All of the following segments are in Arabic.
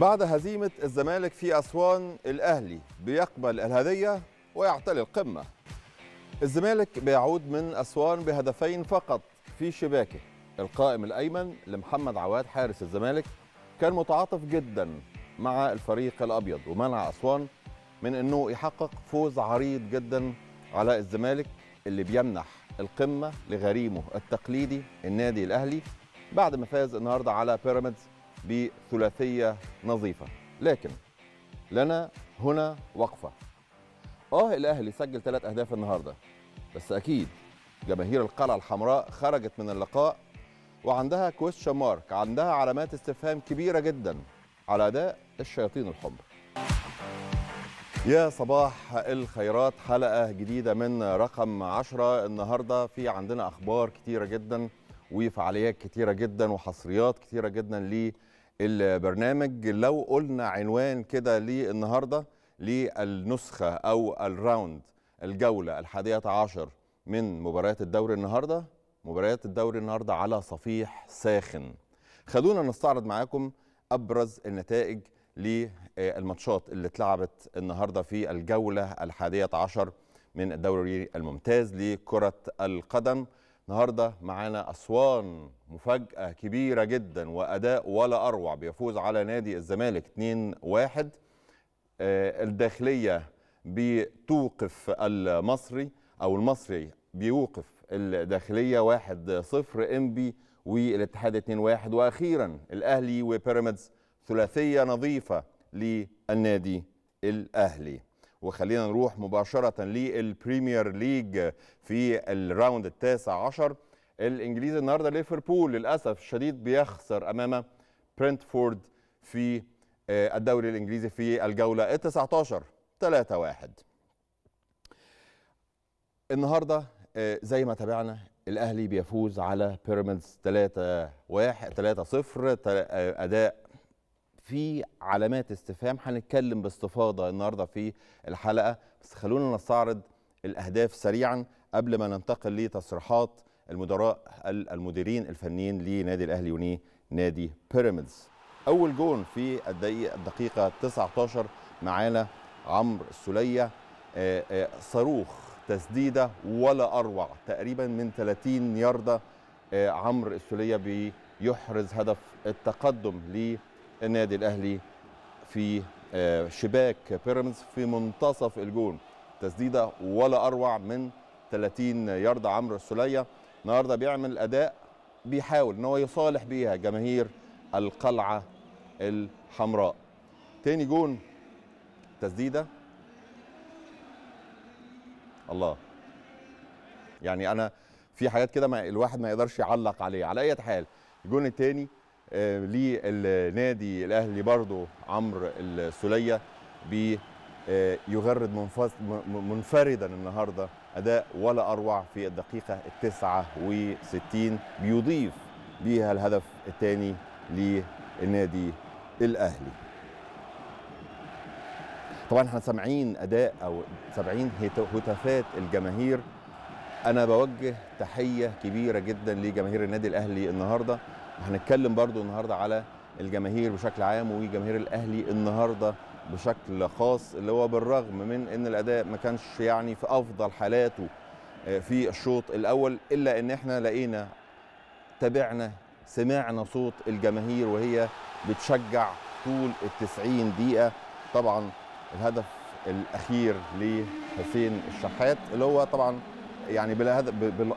بعد هزيمة الزمالك في أسوان الأهلي بيقبل الهدية ويعتلي القمة الزمالك بيعود من أسوان بهدفين فقط في شباكه القائم الأيمن لمحمد عواد حارس الزمالك كان متعاطف جدا مع الفريق الأبيض ومنع أسوان من أنه يحقق فوز عريض جدا على الزمالك اللي بيمنح القمة لغريمه التقليدي النادي الأهلي بعد ما فاز النهاردة على بيراميدز بثلاثيه نظيفه لكن لنا هنا وقفه اه الاهلي سجل ثلاث اهداف النهارده بس اكيد جماهير القلعه الحمراء خرجت من اللقاء وعندها كويستشن مارك عندها علامات استفهام كبيره جدا على اداء الشياطين الحمر يا صباح الخيرات حلقة جديدة من رقم عشرة النهاردة في عندنا أخبار كتيرة جدا وفعاليات كتيرة جدا وحصريات كتيرة جدا البرنامج لو قلنا عنوان كده للنهارده للنسخه او الراوند الجوله الحادية عشر من مباريات الدوري النهارده مباريات الدوري النهارده على صفيح ساخن خلونا نستعرض معاكم ابرز النتائج للماتشات اللي اتلعبت النهارده في الجوله الحادية عشر من الدوري الممتاز لكره القدم النهارده معانا اسوان مفاجاه كبيره جدا واداء ولا اروع بيفوز على نادي الزمالك 2-1 آه، الداخليه بتوقف المصري او المصري بيوقف الداخليه 1-0 انبي والاتحاد 2-1 واخيرا الاهلي وبيراميدز ثلاثيه نظيفه للنادي الاهلي وخلينا نروح مباشرة للبريمير ليج في الراوند التاسع عشر الإنجليزي النهاردة ليفربول للأسف الشديد بيخسر أمام برنتفورد في آه، الدوري الإنجليزي في الجولة ال 19 3-1 النهارده آه، زي ما تابعنا الاهلي بيفوز على بيراميدز 3 1 3 0 اداء في علامات استفهام هنتكلم باستفاضه النهارده في الحلقه بس خلونا نستعرض الاهداف سريعا قبل ما ننتقل لتصريحات المدراء المديرين الفنيين لنادي الاهلي ونادي بيراميدز اول جون في الدقيقه الدقيقه 19 معانا عمرو السليه آه، آه، صاروخ تسديده ولا اروع تقريبا من 30 يارده آه، عمرو السليه بيحرز هدف التقدم ليه النادي الاهلي في آه، شباك بيراميدز في منتصف الجون تسديده ولا اروع من 30 يارده عمرو السليه النهارده بيعمل اداء بيحاول ان هو يصالح بيها جماهير القلعه الحمراء تاني جون تسديده الله يعني انا في حاجات كده الواحد ما يقدرش يعلق عليها على اي حال الجون التاني للنادي الاهلي برضه عمرو السوليه بيغرد منفردا النهارده اداء ولا اروع في الدقيقه ال 69 بيضيف بيها الهدف الثاني للنادي الاهلي. طبعا احنا سامعين اداء او سامعين هتافات الجماهير انا بوجه تحيه كبيره جدا لجماهير النادي الاهلي النهارده هنتكلم برضو النهارده على الجماهير بشكل عام وجماهير الاهلي النهارده بشكل خاص اللي هو بالرغم من ان الاداء ما كانش يعني في افضل حالاته آه، في الشوط الاول الا ان احنا لقينا تابعنا سمعنا صوت الجماهير وهي بتشجع طول ال 90 دقيقه طبعا الهدف الاخير لحسين الشحات اللي هو طبعا يعني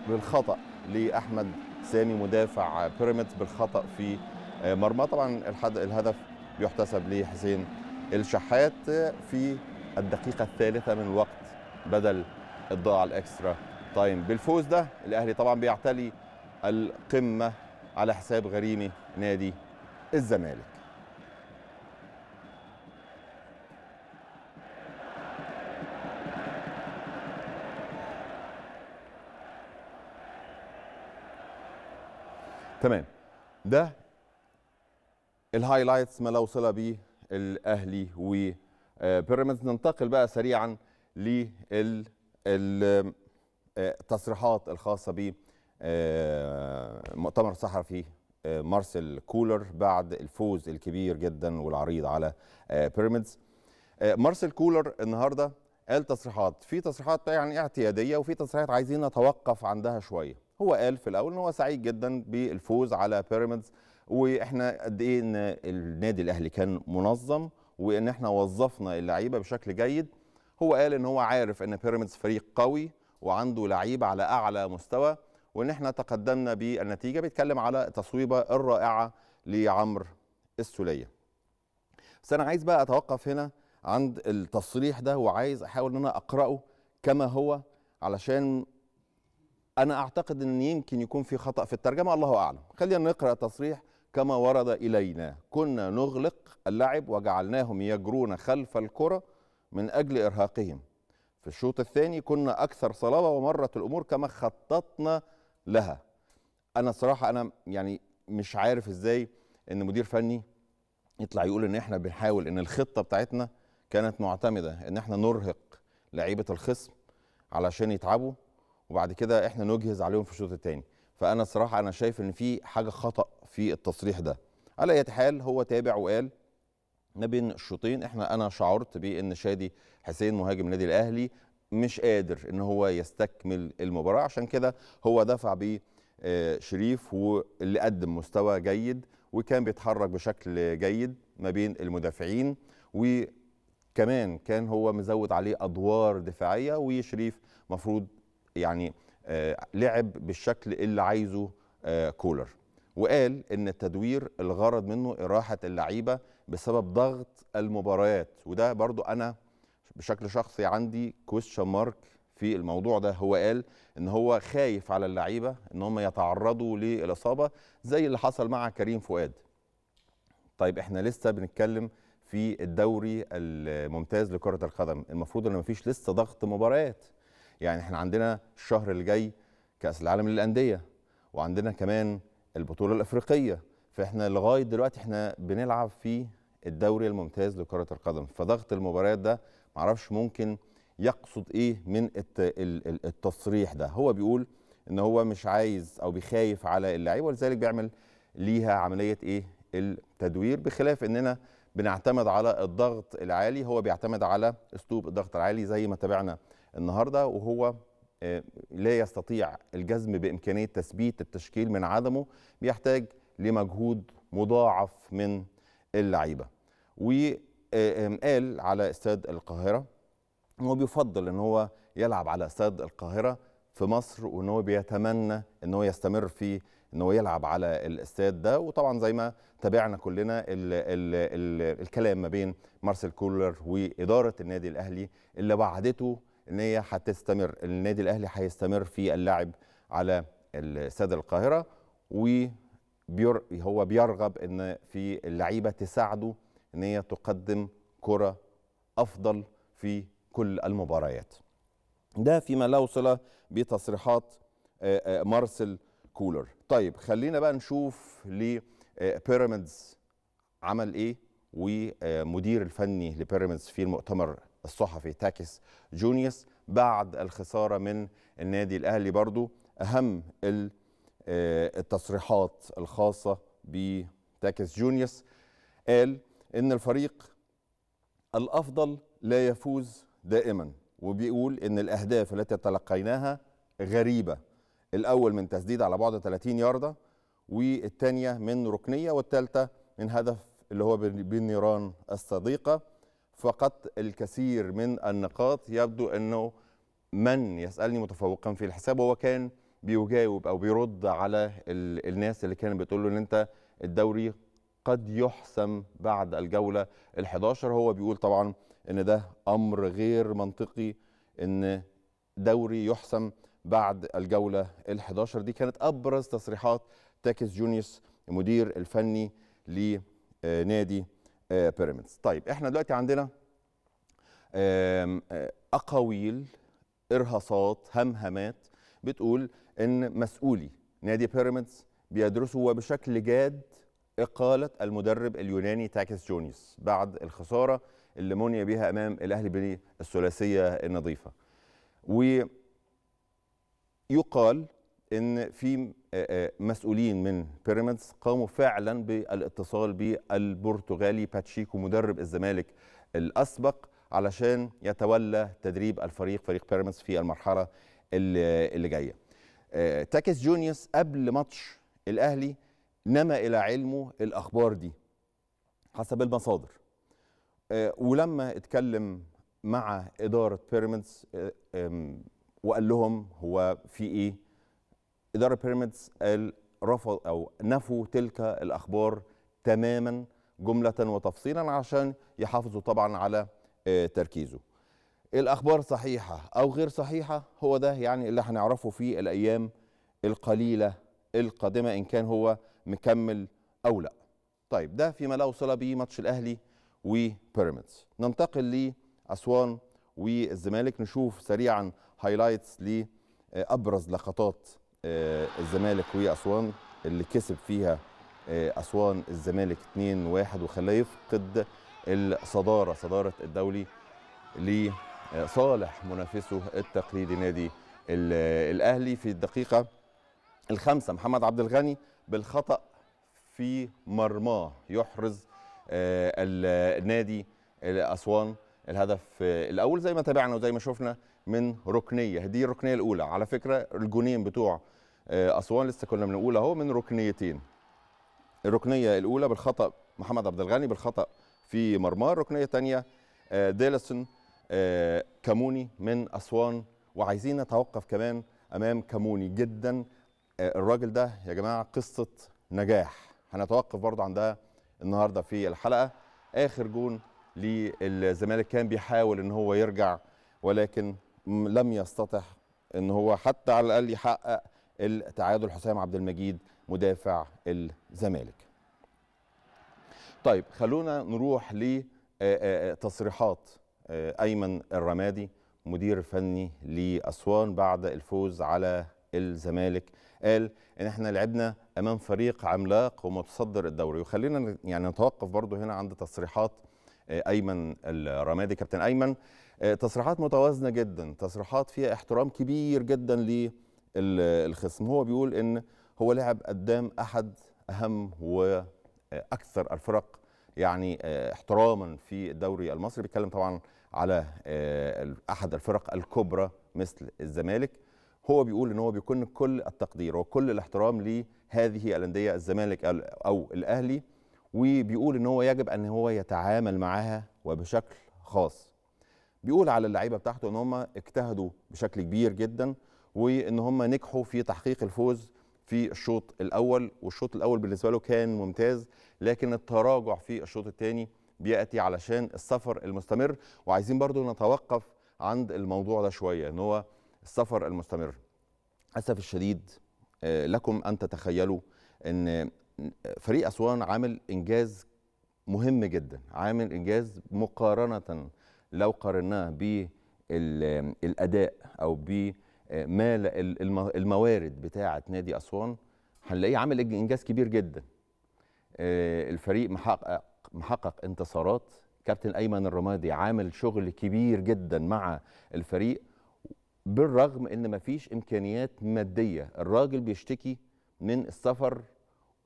بالخطا لاحمد ثاني مدافع بيراميدز بالخطا في آه، مرمى طبعا الهدف يحتسب لحسين الشحات في الدقيقه الثالثه من الوقت بدل الضاع الاكسترا تايم بالفوز ده الاهلي طبعا بيعتلي القمه على حساب غريمي نادي الزمالك تمام ده الهايلايتس ما لا وصل بيه الاهلي وبيراميدز آه، ننتقل بقى سريعا التصريحات آه، الخاصه ب آه، مؤتمر صحفي مارسيل كولر بعد الفوز الكبير جدا والعريض على بيراميدز مارسيل كولر النهارده قال تصريحات في تصريحات يعني اعتياديه وفي تصريحات عايزين نتوقف عندها شويه هو قال في الاول ان هو سعيد جدا بالفوز على بيراميدز واحنا قد ايه ان النادي الاهلي كان منظم وان احنا وظفنا اللعيبه بشكل جيد هو قال ان هو عارف ان بيراميدز فريق قوي وعنده لعيبه على اعلى مستوى وان احنا تقدمنا بالنتيجه بيتكلم على التصويبه الرائعه لعمرو السوليه بس انا عايز بقى اتوقف هنا عند التصريح ده وعايز احاول ان انا اقراه كما هو علشان انا اعتقد ان يمكن يكون في خطا في الترجمه الله اعلم خلينا نقرا تصريح كما ورد الينا كنا نغلق اللعب وجعلناهم يجرون خلف الكره من اجل ارهاقهم في الشوط الثاني كنا اكثر صلابه ومرت الامور كما خططنا لها انا صراحه انا يعني مش عارف ازاي ان مدير فني يطلع يقول ان احنا بنحاول ان الخطه بتاعتنا كانت معتمده ان احنا نرهق لعيبه الخصم علشان يتعبوا وبعد كده احنا نجهز عليهم في الشوط الثاني فانا الصراحه انا شايف ان في حاجه خطا في التصريح ده على اي حال هو تابع وقال ما بين الشوطين احنا انا شعرت بان شادي حسين مهاجم النادي الاهلي مش قادر ان هو يستكمل المباراه عشان كده هو دفع ب آه، شريف واللي قدم مستوى جيد وكان بيتحرك بشكل جيد ما بين المدافعين وكمان كان هو مزود عليه ادوار دفاعيه وشريف مفروض يعني آه، لعب بالشكل اللي عايزه آه، كولر وقال ان التدوير الغرض منه اراحه اللعيبه بسبب ضغط المباريات وده برضو انا بشكل شخصي عندي كويستشن مارك في الموضوع ده هو قال ان هو خايف على اللعيبه ان هم يتعرضوا للاصابه زي اللي حصل مع كريم فؤاد طيب احنا لسه بنتكلم في الدوري الممتاز لكره القدم المفروض ان مفيش لسه ضغط مباريات يعني احنا عندنا الشهر اللي جاي كاس العالم للانديه وعندنا كمان البطوله الافريقيه فاحنا لغايه دلوقتي احنا بنلعب في الدوري الممتاز لكره القدم فضغط المباريات ده معرفش ممكن يقصد ايه من التصريح ده هو بيقول ان هو مش عايز او بيخايف على اللعيبه ولذلك بيعمل ليها عمليه ايه التدوير بخلاف اننا بنعتمد على الضغط العالي هو بيعتمد على اسلوب الضغط العالي زي ما تابعنا النهارده وهو آه، لا يستطيع الجزم بامكانيه تثبيت التشكيل من عدمه بيحتاج لمجهود مضاعف من اللعيبه وقال آه، على استاد القاهره هو بيفضل ان هو يلعب على استاد القاهره في مصر وان هو بيتمنى ان هو يستمر في ان هو يلعب على الاستاد ده وطبعا زي ما تابعنا كلنا الـ الـ الـ الكلام ما بين مارسيل كولر واداره النادي الاهلي اللي وعدته ان هي هتستمر النادي الاهلي هيستمر في اللعب على استاد القاهره وبير هو بيرغب ان في اللعيبه تساعده ان هي تقدم كره افضل في كل المباريات ده فيما لا وصل بتصريحات مارسيل كولر طيب خلينا بقى نشوف لبيراميدز عمل ايه والمدير الفني لبيراميدز في المؤتمر الصحفي تاكس جونيوس بعد الخسارة من النادي الأهلي برضو أهم آه، التصريحات الخاصة بتاكس جونيوس قال إن الفريق الأفضل لا يفوز دائما وبيقول إن الأهداف التي تلقيناها غريبة الأول من تسديد على بعد 30 ياردة والثانية من ركنية والثالثة من هدف اللي هو بالنيران الصديقة فقط الكثير من النقاط يبدو أنه من يسألني متفوقا في الحساب هو كان بيجاوب أو بيرد على الناس اللي كانت بتقول له أن أنت الدوري قد يحسم بعد الجولة ال11 هو بيقول طبعا أن ده أمر غير منطقي أن دوري يحسم بعد الجولة ال11 دي كانت أبرز تصريحات تاكس جونيوس المدير الفني لنادي بيراميدز آه، طيب احنا دلوقتي عندنا آه، اقاويل ارهاصات همهمات بتقول ان مسؤولي نادي بيراميدز بيدرسوا وبشكل جاد اقاله المدرب اليوناني تاكس جونيس بعد الخساره اللي مني بها امام الاهلي بالثلاثيه النظيفه ويقال ان في آه، آه، مسؤولين من بيراميدز قاموا فعلا بالاتصال بالبرتغالي باتشيكو مدرب الزمالك الاسبق علشان يتولى تدريب الفريق فريق بيراميدز في المرحله آه، اللي جايه تاكس جونيوس قبل ماتش الاهلي نما الى علمه الاخبار دي حسب المصادر ولما اتكلم مع اداره بيراميدز وقال لهم هو في ايه اداره بيراميدز قال رفض او نفوا تلك الاخبار تماما جمله وتفصيلا عشان يحافظوا طبعا على آه، تركيزه الاخبار صحيحه او غير صحيحه هو ده يعني اللي هنعرفه في الايام القليله القادمه ان كان هو مكمل او لا طيب ده فيما لا وصل به ماتش الاهلي وبيراميدز ننتقل لاسوان والزمالك نشوف سريعا هايلايتس لابرز لقطات آه، الزمالك واسوان اللي كسب فيها آه، اسوان الزمالك 2-1 وخلاه يفقد الصداره صداره الدولي لصالح آه، منافسه التقليدي نادي الاهلي في الدقيقه الخامسه محمد عبد الغني بالخطا في مرماه يحرز النادي اسوان الهدف الاول زي ما تابعنا وزي ما شفنا من ركنيه دي الركنيه الاولى على فكره الجونين بتوع آه، اسوان لسه كنا بنقول اهو من ركنيتين الركنيه الاولى بالخطا محمد عبد الغني بالخطا في مرماه الركنيه الثانيه آه، ديلسون آه، كاموني من اسوان وعايزين نتوقف كمان امام كاموني جدا الراجل ده يا جماعه قصه نجاح هنتوقف برضه عندها النهارده في الحلقه اخر جون للزمالك كان بيحاول ان هو يرجع ولكن لم يستطع ان هو حتى على الاقل يحقق التعادل حسام عبد المجيد مدافع الزمالك طيب خلونا نروح لتصريحات ايمن الرمادي مدير فني لاسوان بعد الفوز على الزمالك قال ان احنا لعبنا امام فريق عملاق ومتصدر الدوري وخلينا يعني نتوقف برضه هنا عند تصريحات ايمن الرمادي كابتن ايمن تصريحات متوازنه جدا تصريحات فيها احترام كبير جدا الخصم هو بيقول ان هو لعب قدام احد اهم واكثر الفرق يعني آه، احتراما في الدوري المصري بيتكلم طبعا على آه، احد الفرق الكبرى مثل الزمالك هو بيقول ان هو بيكون كل التقدير وكل الاحترام لهذه الانديه الزمالك او الاهلي وبيقول ان هو يجب ان هو يتعامل معاها وبشكل خاص بيقول على اللعيبه بتاعته ان هم اجتهدوا بشكل كبير جدا وان هم نجحوا في تحقيق الفوز في الشوط الاول والشوط الاول بالنسبه له كان ممتاز لكن التراجع في الشوط الثاني بياتي علشان السفر المستمر وعايزين برضو نتوقف عند الموضوع ده شويه ان هو السفر المستمر اسف الشديد آه، لكم ان تتخيلوا ان فريق اسوان عامل انجاز مهم جدا عامل انجاز مقارنه لو قارناه بالاداء او ب ما الموارد بتاعه نادي اسوان هنلاقيه عامل انجاز كبير جدا آه، الفريق محقق محقق انتصارات كابتن ايمن الرمادي عامل شغل كبير جدا مع الفريق بالرغم ان مفيش امكانيات ماديه الراجل بيشتكي من السفر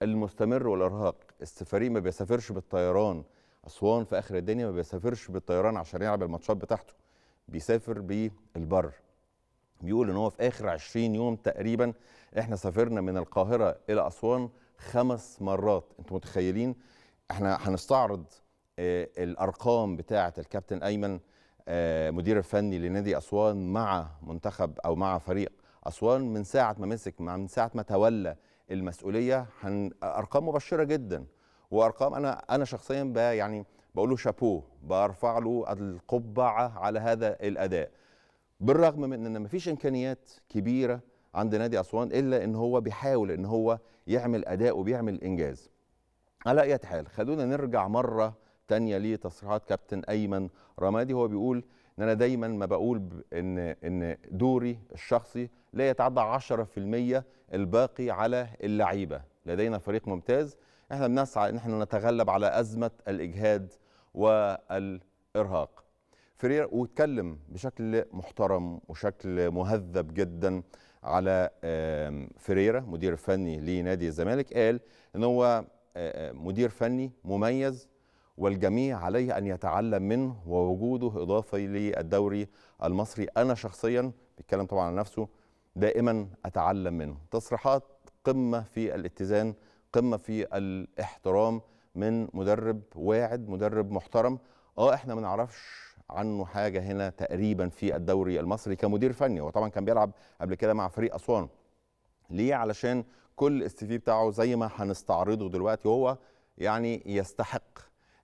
المستمر والارهاق الفريق ما بيسافرش بالطيران اسوان في اخر الدنيا ما بيسافرش بالطيران عشان يلعب الماتشات بتاعته بيسافر بالبر بيقول ان هو في اخر 20 يوم تقريبا احنا سافرنا من القاهره الى اسوان خمس مرات انتم متخيلين احنا هنستعرض آه، الارقام بتاعه الكابتن ايمن آه، مدير الفني لنادي اسوان مع منتخب او مع فريق اسوان من ساعه ما مسك من ساعه ما تولى المسؤوليه هن ارقام مبشره جدا وارقام انا انا شخصيا يعني بقول له شابوه برفع له القبعه على هذا الاداء بالرغم من ان ما فيش امكانيات كبيره عند نادي اسوان الا ان هو بيحاول ان هو يعمل اداء وبيعمل انجاز على اي حال خلونا نرجع مره تانية لتصريحات كابتن ايمن رمادي هو بيقول ان انا دايما ما بقول ان ان دوري الشخصي لا يتعدى 10% الباقي على اللعيبه لدينا فريق ممتاز احنا بنسعى ان احنا نتغلب على ازمه الاجهاد والارهاق فيريرا واتكلم بشكل محترم وشكل مهذب جدا على فيريرا مدير فني لنادي الزمالك قال ان هو مدير فني مميز والجميع عليه ان يتعلم منه ووجوده اضافه للدوري المصري انا شخصيا بيتكلم طبعا عن نفسه دائما اتعلم منه تصريحات قمه في الاتزان قمه في الاحترام من مدرب واعد مدرب محترم اه احنا ما نعرفش عنه حاجه هنا تقريبا في الدوري المصري كمدير فني هو طبعا كان بيلعب قبل كده مع فريق اسوان ليه علشان كل السي بتاعه زي ما هنستعرضه دلوقتي هو يعني يستحق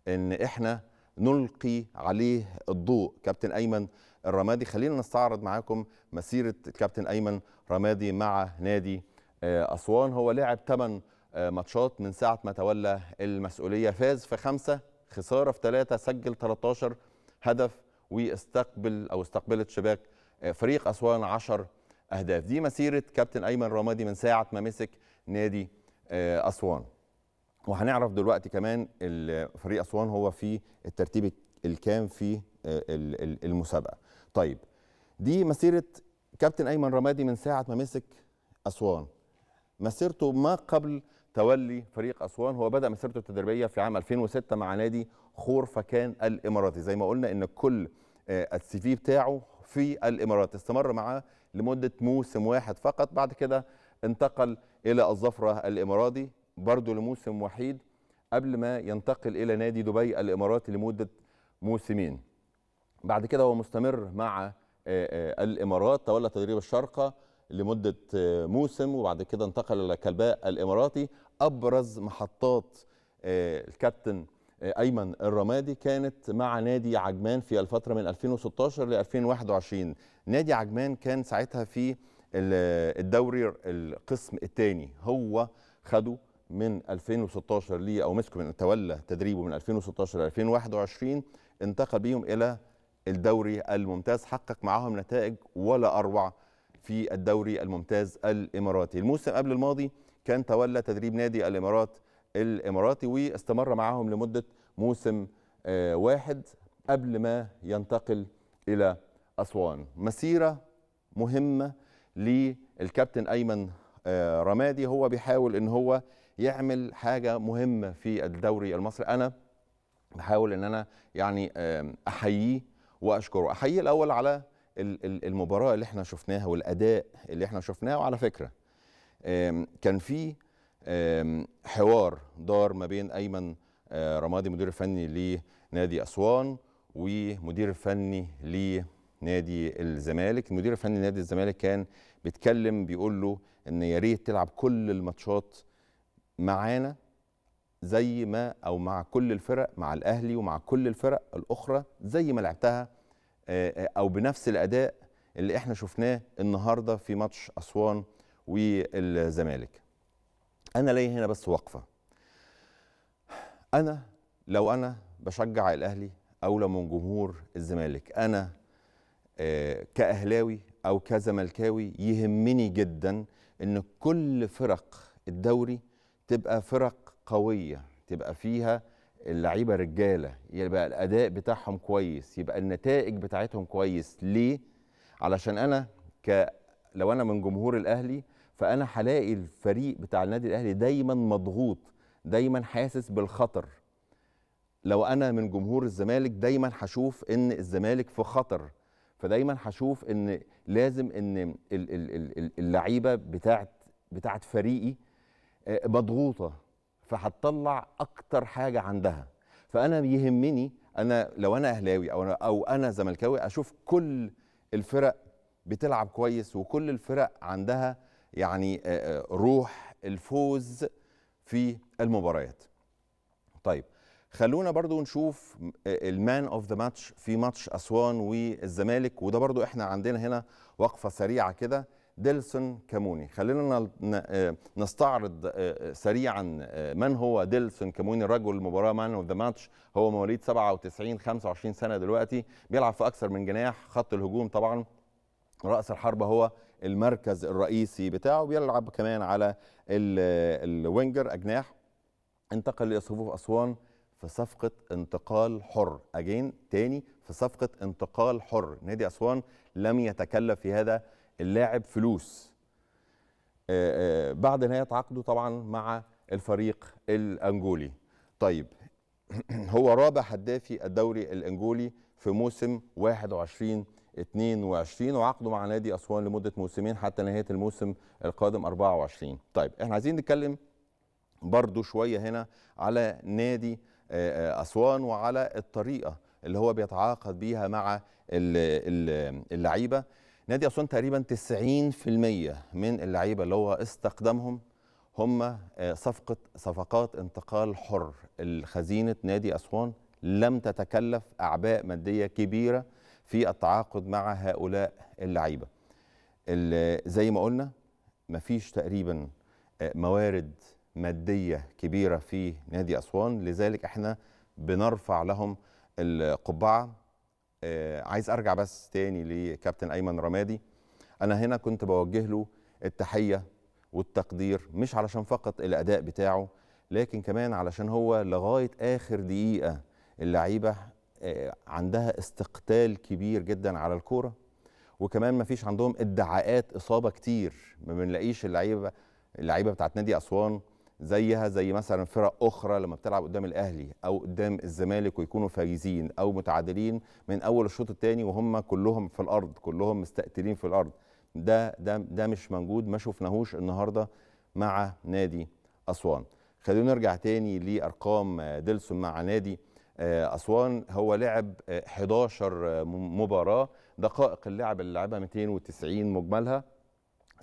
ان احنا نلقي عليه الضوء كابتن ايمن الرمادي خلينا نستعرض معاكم مسيره كابتن ايمن رمادي مع نادي آه، اسوان هو لعب 8 آه، ماتشات من ساعه ما تولى المسؤوليه فاز في خمسه خساره في ثلاثه سجل 13 هدف واستقبل او استقبلت شباك آه، فريق اسوان 10 اهداف دي مسيره كابتن ايمن رمادي من ساعه ما مسك نادي آه، اسوان وهنعرف دلوقتي كمان فريق اسوان هو في الترتيب الكام في آه، المسابقه طيب دي مسيره كابتن ايمن رمادي من ساعه ما مسك اسوان مسيرته ما قبل تولي فريق أسوان هو بدأ مسيرته التدريبية في عام 2006 مع نادي خور فكان الإماراتي زي ما قلنا إن كل آه، السي في بتاعه في الإمارات استمر معاه لمدة موسم واحد فقط بعد كده انتقل إلى الظفرة الإماراتي برضه لموسم وحيد قبل ما ينتقل إلى نادي دبي الإماراتي لمدة موسمين بعد كده هو مستمر مع آه، آه، الإمارات تولى تدريب الشرقه لمدة موسم وبعد كده انتقل إلى كلباء الإماراتي أبرز محطات آه، الكابتن آه، أيمن الرمادي كانت مع نادي عجمان في الفترة من 2016 ل 2021 نادي عجمان كان ساعتها في الدوري القسم الثاني هو خده من 2016 ليه او مسكه من تولى تدريبه من 2016 ل 2021 انتقل بيهم الى الدوري الممتاز حقق معاهم نتائج ولا اروع في الدوري الممتاز الاماراتي الموسم قبل الماضي كان تولى تدريب نادي الامارات الاماراتي واستمر معهم لمده موسم آه، واحد قبل ما ينتقل الى اسوان مسيره مهمه للكابتن ايمن آه، رمادي هو بيحاول ان هو يعمل حاجه مهمه في الدوري المصري انا بحاول ان انا يعني احييه واشكره احييه الاول على المباراه اللي احنا شفناها والاداء اللي احنا شفناه وعلى فكره كان في حوار دار ما بين ايمن آه، رمادي مدير فني لنادي اسوان ومدير فني لنادي الزمالك المدير الفني لنادي الزمالك كان بيتكلم بيقول له ان يا ريت تلعب كل الماتشات معانا زي ما او مع كل الفرق مع الاهلي ومع كل الفرق الاخرى زي ما لعبتها آه، آه، او بنفس الاداء اللي احنا شفناه النهارده في ماتش اسوان والزمالك انا ليا هنا بس وقفه انا لو انا بشجع الاهلي او لو من جمهور الزمالك انا آه، كاهلاوي او كزملكاوي يهمني جدا ان كل فرق الدوري تبقى فرق قويه تبقى فيها اللعيبه رجاله يبقى الاداء بتاعهم كويس يبقى النتائج بتاعتهم كويس ليه علشان انا ك لو انا من جمهور الاهلي فانا هلاقي الفريق بتاع النادي الاهلي دايما مضغوط دايما حاسس بالخطر لو انا من جمهور الزمالك دايما هشوف ان الزمالك في خطر فدايما هشوف ان لازم ان اللعيبه بتاعت بتاعت فريقي آه، مضغوطه فهتطلع اكتر حاجه عندها فانا يهمني انا لو انا اهلاوي او انا او انا زملكاوي اشوف كل الفرق بتلعب كويس وكل الفرق عندها يعني آه، آه، روح الفوز في المباريات طيب خلونا برضو نشوف المان اوف ذا ماتش في ماتش اسوان والزمالك وده برضو احنا عندنا هنا وقفه سريعه كده ديلسون كاموني خلينا آه، نستعرض آه، آه، سريعا من هو ديلسون كاموني رجل المباراه مان اوف ذا ماتش هو مواليد 97 25 سنه دلوقتي بيلعب في اكثر من جناح خط الهجوم طبعا راس الحربه هو المركز الرئيسي بتاعه بيلعب كمان على الوينجر اجناح انتقل لصفوف اسوان في صفقه انتقال حر اجين تاني في صفقه انتقال حر نادي اسوان لم يتكلف في هذا اللاعب فلوس آه، آه، بعد نهايه عقده طبعا مع الفريق الانجولي طيب هو رابع هدافي الدوري الانجولي في موسم 21 22 وعقده مع نادي اسوان لمده موسمين حتى نهايه الموسم القادم 24 طيب احنا عايزين نتكلم برضو شويه هنا على نادي آه، اسوان وعلى الطريقه اللي هو بيتعاقد بيها مع اللعيبه نادي اسوان تقريبا 90% من اللعيبه اللي هو استخدمهم هم آه، صفقه صفقات انتقال حر خزينه نادي اسوان لم تتكلف اعباء ماديه كبيره في التعاقد مع هؤلاء اللعيبه زي ما قلنا مفيش تقريبا آه، موارد ماديه كبيره في نادي اسوان لذلك احنا بنرفع لهم القبعه آه، عايز ارجع بس تاني لكابتن ايمن رمادي انا هنا كنت بوجه له التحيه والتقدير مش علشان فقط الاداء بتاعه لكن كمان علشان هو لغايه اخر دقيقه اللعيبه آه، عندها استقتال كبير جدا على الكوره وكمان ما فيش عندهم ادعاءات اصابه كتير ما بنلاقيش اللعيبه اللعيبه بتاعت نادي اسوان زيها زي مثلا فرق اخرى لما بتلعب قدام الاهلي او قدام الزمالك ويكونوا فايزين او متعادلين من اول الشوط الثاني وهم كلهم في الارض كلهم مستقتلين في الارض ده ده ده مش موجود ما شفناهوش النهارده مع نادي اسوان خلينا نرجع تاني لارقام ديلسون مع نادي آه، اسوان هو لعب 11 آه، آه، مباراه دقائق اللعب اللي لعبها 290 مجملها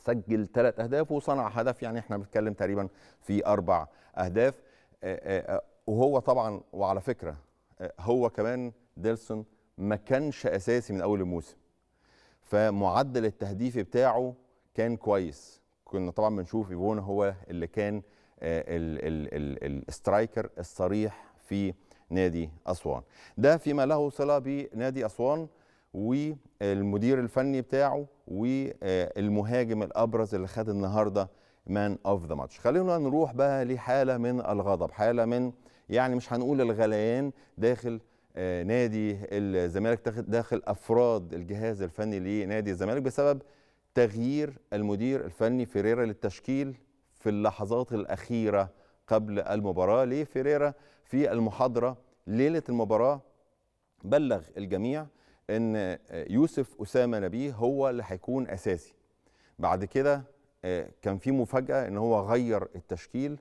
سجل ثلاث اهداف وصنع هدف يعني احنا بنتكلم تقريبا في اربع اهداف آه، آه، آه، وهو طبعا وعلى فكره هو كمان ديلسون ما كانش اساسي من اول الموسم فمعدل التهديف بتاعه كان كويس كنا طبعا بنشوف ايفون هو اللي كان السترايكر الصريح في نادي اسوان ده فيما له صله بنادي اسوان والمدير الفني بتاعه والمهاجم الابرز اللي خد النهارده مان اوف ذا ماتش خلينا نروح بقى لحاله من الغضب حاله من يعني مش هنقول الغليان داخل آه، نادي الزمالك داخل افراد الجهاز الفني لنادي الزمالك بسبب تغيير المدير الفني فيريرا للتشكيل في اللحظات الاخيره قبل المباراه لفيريرا في المحاضره ليله المباراه بلغ الجميع ان آه، يوسف اسامه نبيه هو اللي هيكون اساسي بعد كده آه، كان في مفاجاه ان هو غير التشكيل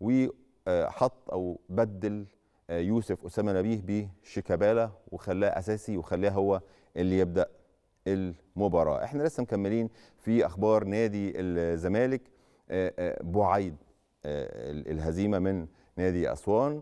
وحط آه، او بدل يوسف اسامه نبيه بشيكابالا وخلاه اساسي وخلاه هو اللي يبدا المباراه احنا لسه مكملين في اخبار نادي الزمالك بعيد الهزيمه من نادي اسوان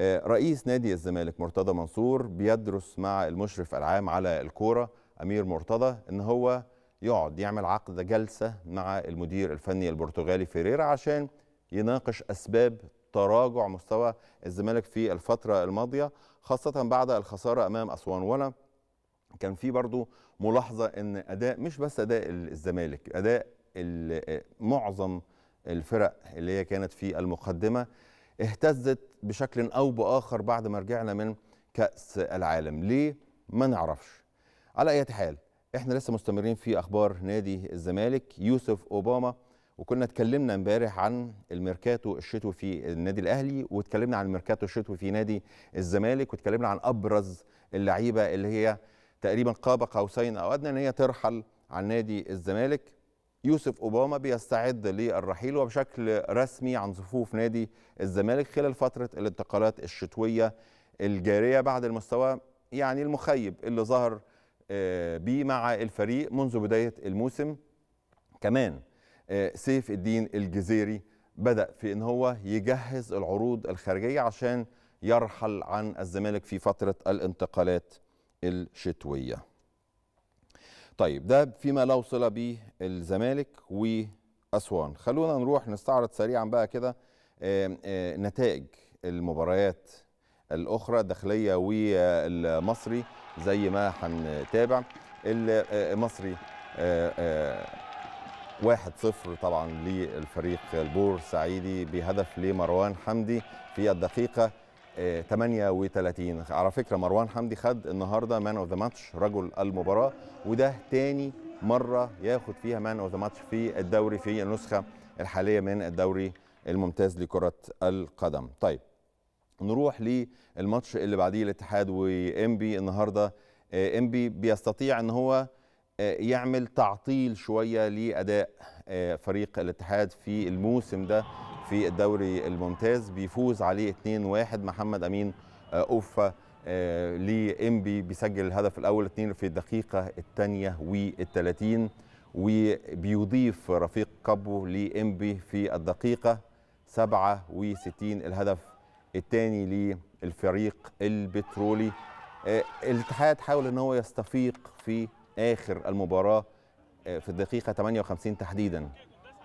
آه، رئيس نادي الزمالك مرتضى منصور بيدرس مع المشرف العام على الكوره امير مرتضى ان هو يقعد يعمل عقد جلسه مع المدير الفني البرتغالي فيريرا عشان يناقش اسباب تراجع مستوى الزمالك في الفتره الماضيه خاصه بعد الخساره امام اسوان ولا كان في برضو ملاحظه ان اداء مش بس اداء الزمالك اداء آه، معظم الفرق اللي هي كانت في المقدمه اهتزت بشكل أو بآخر بعد ما رجعنا من كأس العالم ليه؟ ما نعرفش على أي حال احنا لسه مستمرين في أخبار نادي الزمالك يوسف أوباما وكنا اتكلمنا امبارح عن الميركاتو الشتوي في النادي الاهلي واتكلمنا عن الميركاتو الشتوي في نادي الزمالك واتكلمنا عن ابرز اللعيبه اللي هي تقريبا قاب قوسين او ادنى ان هي ترحل عن نادي الزمالك يوسف أوباما بيستعد للرحيل وبشكل رسمي عن صفوف نادي الزمالك خلال فترة الانتقالات الشتوية الجارية بعد المستوى يعني المخيب اللي ظهر آه، بيه مع الفريق منذ بداية الموسم كمان آه، سيف الدين الجزيري بدأ في ان هو يجهز العروض الخارجية عشان يرحل عن الزمالك في فترة الانتقالات الشتوية طيب ده فيما لا وصل به الزمالك واسوان خلونا نروح نستعرض سريعا بقى كده آه، نتائج المباريات الاخرى الداخليه والمصري زي ما هنتابع المصري آه، آه، 1-0 طبعا للفريق البور سعيدي بهدف لمروان حمدي في الدقيقه 38 على فكره مروان حمدي خد النهارده مان اوف ذا ماتش رجل المباراه وده تاني مره ياخد فيها مان اوف ذا ماتش في الدوري في النسخه الحاليه من الدوري الممتاز لكره القدم طيب نروح للماتش اللي بعديه الاتحاد وامبي النهارده امبي بيستطيع ان هو يعمل تعطيل شويه لاداء فريق الاتحاد في الموسم ده في الدوري الممتاز بيفوز عليه 2-1 محمد امين آه، اوفا آه، لامبي بيسجل الهدف الاول 2 في الدقيقه الثانيه وال30 وبيضيف رفيق كابو لامبي في الدقيقه 67 الهدف الثاني للفريق البترولي آه، الاتحاد حاول ان هو يستفيق في اخر المباراه في الدقيقه 58 تحديدا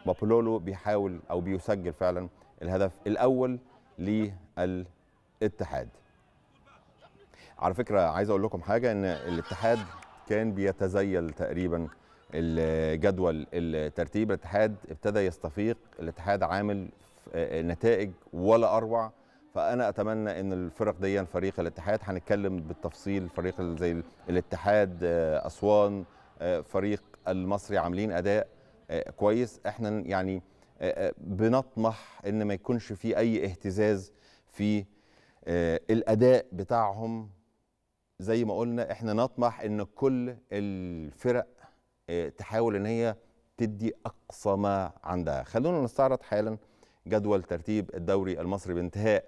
بابولولو بيحاول او بيسجل فعلا الهدف الاول للاتحاد على فكره عايز اقول لكم حاجه ان الاتحاد كان بيتزيل تقريبا الجدول الترتيب الاتحاد ابتدى يستفيق الاتحاد عامل نتائج ولا اروع فانا اتمنى ان الفرق دي فريق الاتحاد هنتكلم بالتفصيل فريق زي الاتحاد اسوان فريق المصري عاملين اداء آه، كويس احنا يعني آه، آه، بنطمح ان ما يكونش في اي اهتزاز في الاداء بتاعهم زي ما قلنا احنا نطمح ان كل الفرق تحاول ان هي تدي اقصى ما عندها خلونا نستعرض حالا جدول ترتيب الدوري المصري بانتهاء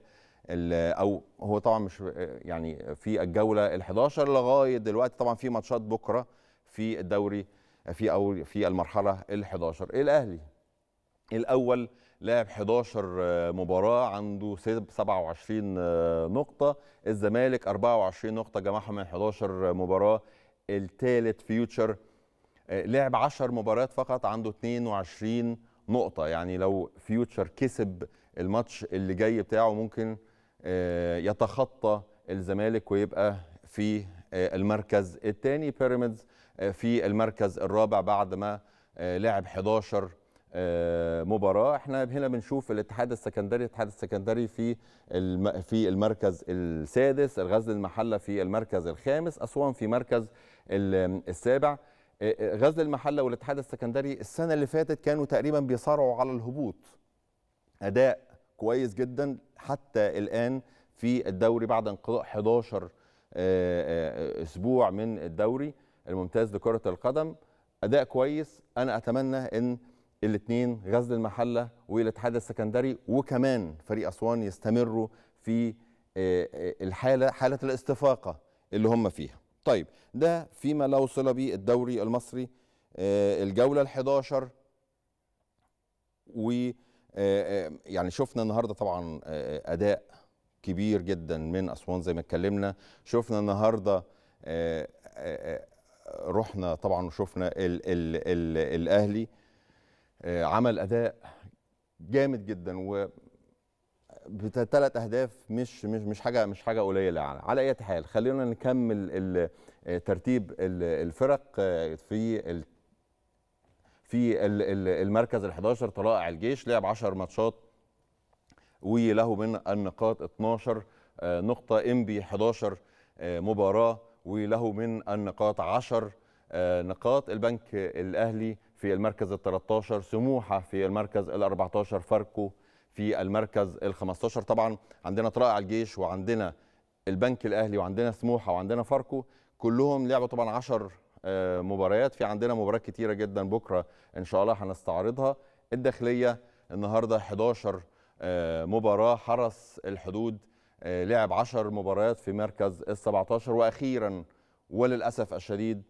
او هو طبعا مش يعني في الجوله ال11 لغايه دلوقتي طبعا في ماتشات بكره في الدوري في أو في المرحلة ال 11 إيه الأهلي الأول لعب 11 آه، مباراة عنده 27 آه، نقطة الزمالك 24 نقطة جمعهم من 11 آه، مباراة الثالث فيوتشر لعب 10 مباريات فقط عنده 22 نقطة يعني لو فيوتشر كسب الماتش اللي جاي بتاعه ممكن يتخطى الزمالك ويبقى في المركز الثاني بيراميدز في المركز الرابع بعد ما آه، لعب 11 آه، مباراه احنا هنا بنشوف الاتحاد السكندري الاتحاد السكندري في في المركز السادس الغزل المحله في المركز الخامس اسوان في مركز السابع آه، غزل المحله والاتحاد السكندري السنه اللي فاتت كانوا تقريبا بيصارعوا على الهبوط اداء كويس جدا حتى الان في الدوري بعد انقضاء 11 اسبوع من الدوري الممتاز لكرة القدم أداء كويس أنا أتمنى أن الاثنين غزل المحلة والاتحاد السكندري وكمان فريق أسوان يستمروا في آه، آه، الحالة حالة الاستفاقة اللي هم فيها طيب ده فيما لو صل به الدوري المصري آه، الجولة ال11 و يعني شفنا النهارده طبعا اداء كبير جدا من اسوان زي ما اتكلمنا شفنا النهارده رحنا طبعا وشفنا الـ الـ الـ الاهلي آه، عمل اداء جامد جدا و بثلاث اهداف مش مش مش حاجه مش حاجه قليله على يعني. على اي حال خلينا نكمل آه، ترتيب الفرق آه، في في المركز ال11 طلائع الجيش لعب 10 ماتشات وله من النقاط 12 نقطه انبي 11 مباراه وله من النقاط 10 آه، نقاط البنك الأهلي في المركز ال 13 سموحة في المركز ال 14 فاركو في المركز ال 15 طبعا عندنا طرائع الجيش وعندنا البنك الأهلي وعندنا سموحة وعندنا فاركو كلهم لعبوا طبعا 10 آه، مباريات في عندنا مباريات كتيرة جدا بكرة إن شاء الله هنستعرضها الداخلية النهاردة 11 آه، مباراة حرس الحدود آه، لعب 10 مباريات في مركز ال 17 واخيرا وللاسف الشديد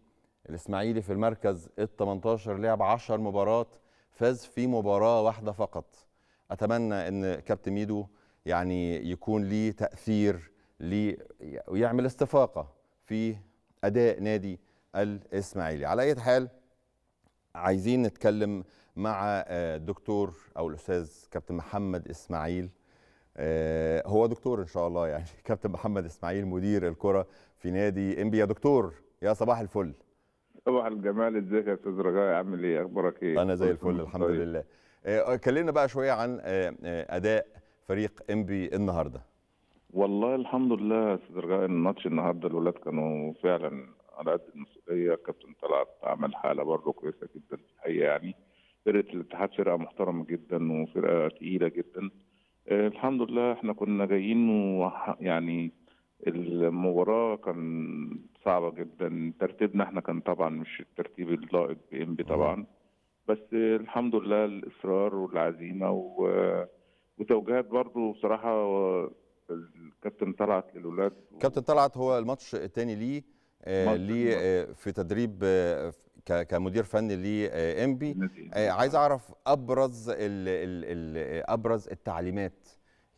الاسماعيلي في المركز ال 18 لعب 10 مباريات فاز في مباراه واحده فقط اتمنى ان كابتن ميدو يعني يكون ليه تاثير ليه ويعمل استفاقه في اداء نادي الاسماعيلي على اي حال عايزين نتكلم مع الدكتور آه، او الاستاذ كابتن محمد اسماعيل آه، هو دكتور ان شاء الله يعني كابتن محمد اسماعيل مدير الكره في نادي انبي يا دكتور يا صباح الفل صباح الجمال ازيك يا استاذ رجاء عامل ايه اخبارك ايه انا زي الفل الحمد طيب. لله آه، كلمنا بقى شويه عن آه، اداء فريق انبي النهارده والله الحمد لله يا استاذ رجاء الماتش النهارده الولاد كانوا فعلا على قد المسؤوليه كابتن طلعت عمل حاله برضه كويسه جدا في الحقيقه يعني فرقه الاتحاد فرقه محترمه جدا وفرقه تقيله جدا آه، الحمد لله احنا كنا جايين يعني المباراة كان صعبة جدا ترتيبنا احنا كان طبعا مش الترتيب اللائق بإنبي طبعا بس الحمد لله الإصرار والعزيمة وتوجيهات برضه بصراحة الكابتن طلعت للولاد كابتن طلعت هو الماتش الثاني ليه آه، ليه آه، في تدريب كمدير فني لانبي آه، آه، عايز اعرف ابرز الـ الـ الـ آه، ابرز التعليمات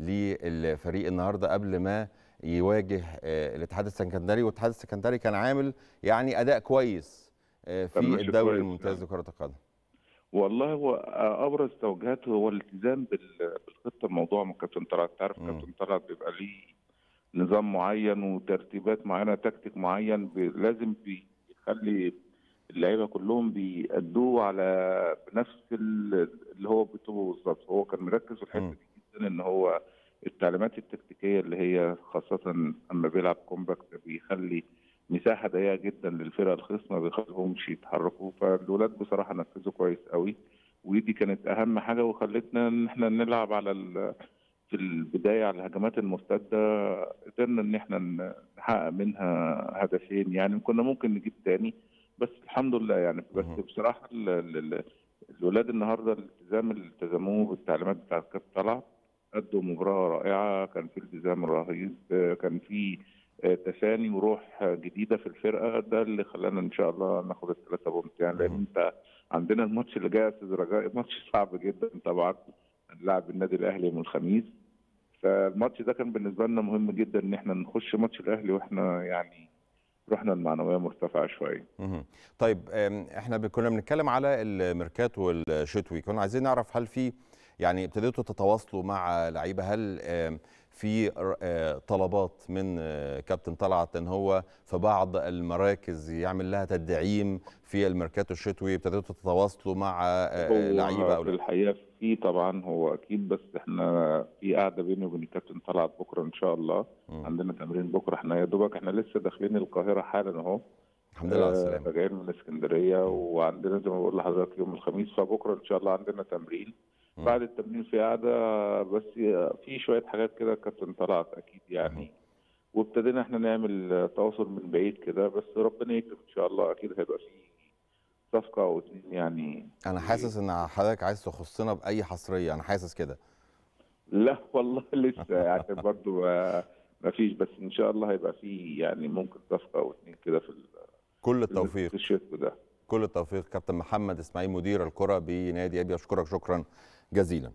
للفريق النهارده قبل ما يواجه الاتحاد السكندري والاتحاد السكندري كان عامل يعني اداء كويس في الدوري الممتاز لكره القدم والله هو ابرز توجهاته هو الالتزام بالخطه الموضوع من كابتن طلعت تعرف كابتن طلعت بيبقى ليه نظام معين وترتيبات معينه تكتيك معين لازم بيخلي اللعيبه كلهم بيأدوه على نفس اللي هو بيطلبه بالظبط هو كان مركز في الحته دي جدا ان هو التعليمات التكتيكيه اللي هي خاصه اما بيلعب كومباكت بيخلي مساحه ضيقه جدا للفرقه الخصم ما بيخليهمش يتحركوا فالولاد بصراحه نفذوا كويس قوي ودي كانت اهم حاجه وخلتنا ان احنا نلعب على في البدايه على الهجمات المرتده قدرنا ان احنا نحقق منها هدفين يعني كنا ممكن نجيب تاني بس الحمد لله يعني بس بصراحه الولاد النهارده الالتزام اللي التزموه بالتعليمات بتاعت كابتن طلعت ادوا مباراه رائعه كان في التزام رهيب كان في آه، تفاني وروح جديده في الفرقه ده اللي خلانا ان شاء الله ناخد الثلاثه بونت يعني لان انت عندنا الماتش اللي جاي يا استاذ رجاء ماتش صعب جدا طبعا هنلعب النادي الاهلي يوم الخميس فالماتش ده كان بالنسبه لنا مهم جدا ان احنا نخش ماتش الاهلي واحنا يعني رحنا المعنويه مرتفعه شويه. طيب احنا كنا بنتكلم على الميركاتو الشتوي، كنا عايزين نعرف هل في يعني ابتديتوا تتواصلوا مع لعيبه هل في آه، طلبات من آه، كابتن طلعت ان هو في بعض المراكز يعمل لها تدعيم في الميركاتو الشتوي ابتديتوا تتواصلوا مع آه، لعيبه او الحقيقه في طبعا هو اكيد بس احنا في قاعده بيني وبين الكابتن طلعت بكره ان شاء الله م. عندنا تمرين بكره احنا يا دوبك احنا لسه داخلين القاهره حالا اهو الحمد لله على السلامه جايين من اسكندريه وعندنا زي ما بقول لحضرتك يوم الخميس فبكره ان شاء الله عندنا تمرين بعد التمرين في قعده بس في شويه حاجات كده كانت طلعت اكيد يعني وابتدينا احنا نعمل تواصل من بعيد كده بس ربنا يكرم ان شاء الله اكيد هيبقى في صفقه او اتنين يعني انا حاسس ان حضرتك عايز تخصنا باي حصريه انا حاسس كده لا والله لسه يعني برضو ما فيش بس ان شاء الله هيبقى في يعني ممكن صفقه او اتنين كده في كل التوفيق في الشيخ ده كل التوفيق كابتن محمد اسماعيل مدير الكره بنادي ابي اشكرك شكرا جزيلا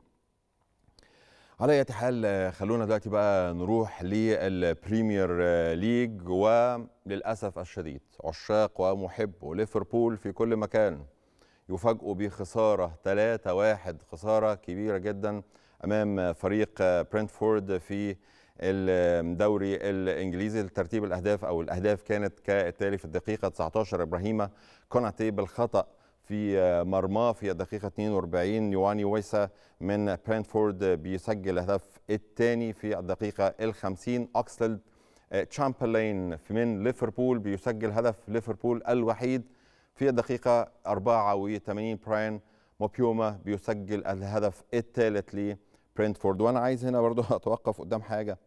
على اية حال خلونا دلوقتي بقى نروح للبريمير ليج وللأسف الشديد عشاق ومحبو ليفربول في كل مكان يفاجئوا بخسارة 3-1 خسارة كبيرة جدا أمام فريق برنتفورد في الدوري الانجليزي لترتيب الاهداف او الاهداف كانت كالتالي في الدقيقه 19 ابراهيم كوناتي بالخطا في آه، مرماه في الدقيقة 42 يواني ويسا من برينفورد بيسجل الهدف الثاني في الدقيقة الخمسين أكسلد آه، تشامبرلين من ليفربول بيسجل هدف ليفربول الوحيد في الدقيقة 84 براين موبيوما بيسجل الهدف الثالث لبرينتفورد وأنا عايز هنا برضو أتوقف قدام حاجة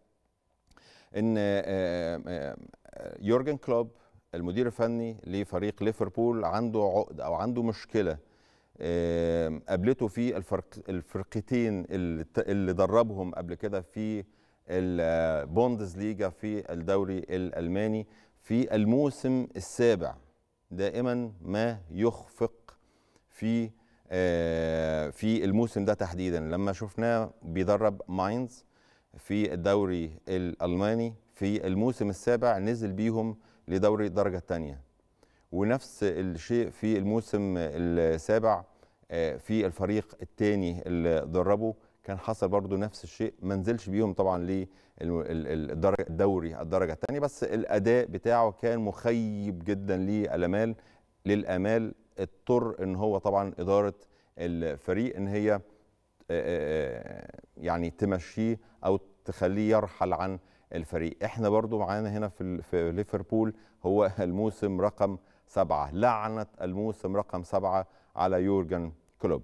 إن آه، يورجن كلوب المدير الفني لفريق ليفربول عنده عقد او عنده مشكله قابلته في الفرق الفرقتين اللي دربهم قبل كده في البوندز ليجا في الدوري الالماني في الموسم السابع دائما ما يخفق في في الموسم ده تحديدا لما شفناه بيدرب ماينز في الدوري الالماني في الموسم السابع نزل بيهم لدوري الدرجه الثانيه ونفس الشيء في الموسم السابع آه، في الفريق الثاني اللي دربه كان حصل برضو نفس الشيء ما نزلش بيهم طبعا للدوري الدرجه الثانيه بس الاداء بتاعه كان مخيب جدا للامال للامال اضطر ان هو طبعا اداره الفريق ان هي آه، آه، يعني تمشيه او تخليه يرحل عن الفريق احنا برضو معانا هنا في, ليفربول هو الموسم رقم سبعة لعنة الموسم رقم سبعة على يورجن كلوب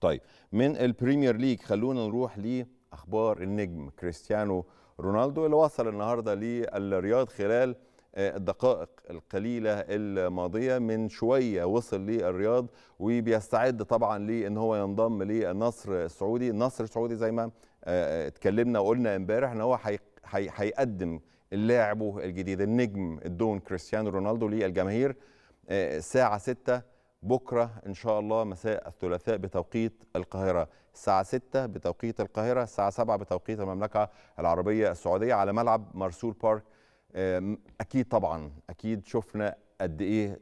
طيب من البريمير ليج خلونا نروح لأخبار النجم كريستيانو رونالدو اللي وصل النهاردة للرياض خلال آه، الدقائق القليلة الماضية من شوية وصل للرياض وبيستعد طبعا لأن هو ينضم للنصر السعودي النصر السعودي زي ما آه، آه، اتكلمنا وقلنا امبارح ان هو هيقدم اللاعبه الجديد النجم الدون كريستيانو رونالدو للجماهير آه، الساعه ستة بكره ان شاء الله مساء الثلاثاء بتوقيت القاهره الساعه ستة بتوقيت القاهره الساعه سبعة بتوقيت المملكه العربيه السعوديه على ملعب مرسول بارك اكيد طبعا اكيد شفنا قد ايه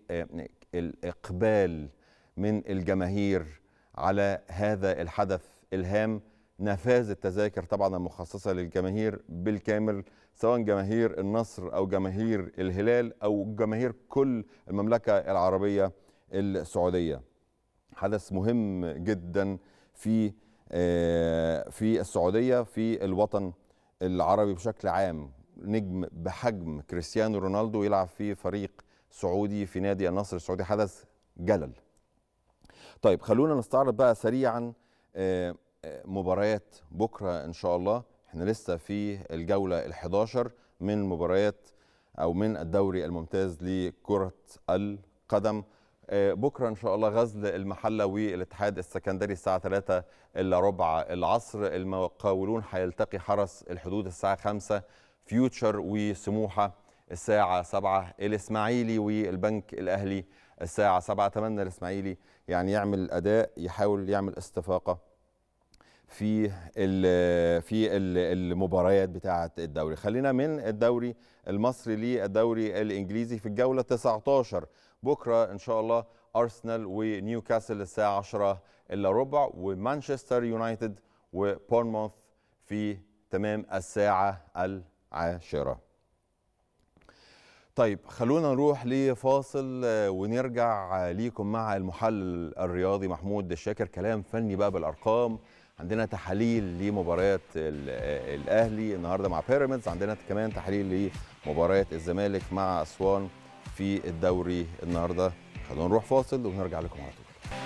الاقبال من الجماهير على هذا الحدث الهام نفاذ التذاكر طبعا المخصصة للجماهير بالكامل سواء جماهير النصر أو جماهير الهلال أو جماهير كل المملكة العربية السعودية حدث مهم جدا في آه، في السعودية في الوطن العربي بشكل عام نجم بحجم كريستيانو رونالدو يلعب في فريق سعودي في نادي النصر السعودي حدث جلل طيب خلونا نستعرض بقى سريعا آه، مباريات بكره ان شاء الله احنا لسه في الجوله ال11 من مباريات او من الدوري الممتاز لكره القدم آه، بكره ان شاء الله غزل المحله والاتحاد السكندري الساعه 3 الا ربع العصر المقاولون هيلتقي حرس الحدود الساعه 5 فيوتشر وسموحه الساعه 7 الاسماعيلي والبنك الاهلي الساعه 7 أتمنى الاسماعيلي يعني يعمل اداء يحاول يعمل استفاقه في في المباريات بتاعه الدوري خلينا من الدوري المصري للدوري الانجليزي في الجوله 19 بكره ان شاء الله ارسنال ونيوكاسل الساعه 10 الا ربع ومانشستر يونايتد وبورنموث في تمام الساعه العاشره طيب خلونا نروح لفاصل ونرجع ليكم مع المحلل الرياضي محمود الشاكر كلام فني بقى بالارقام عندنا تحاليل لمباريات الاهلي النهارده مع بيراميدز عندنا كمان تحاليل لمباريات الزمالك مع اسوان في الدوري النهارده خلونا نروح فاصل ونرجع لكم على طول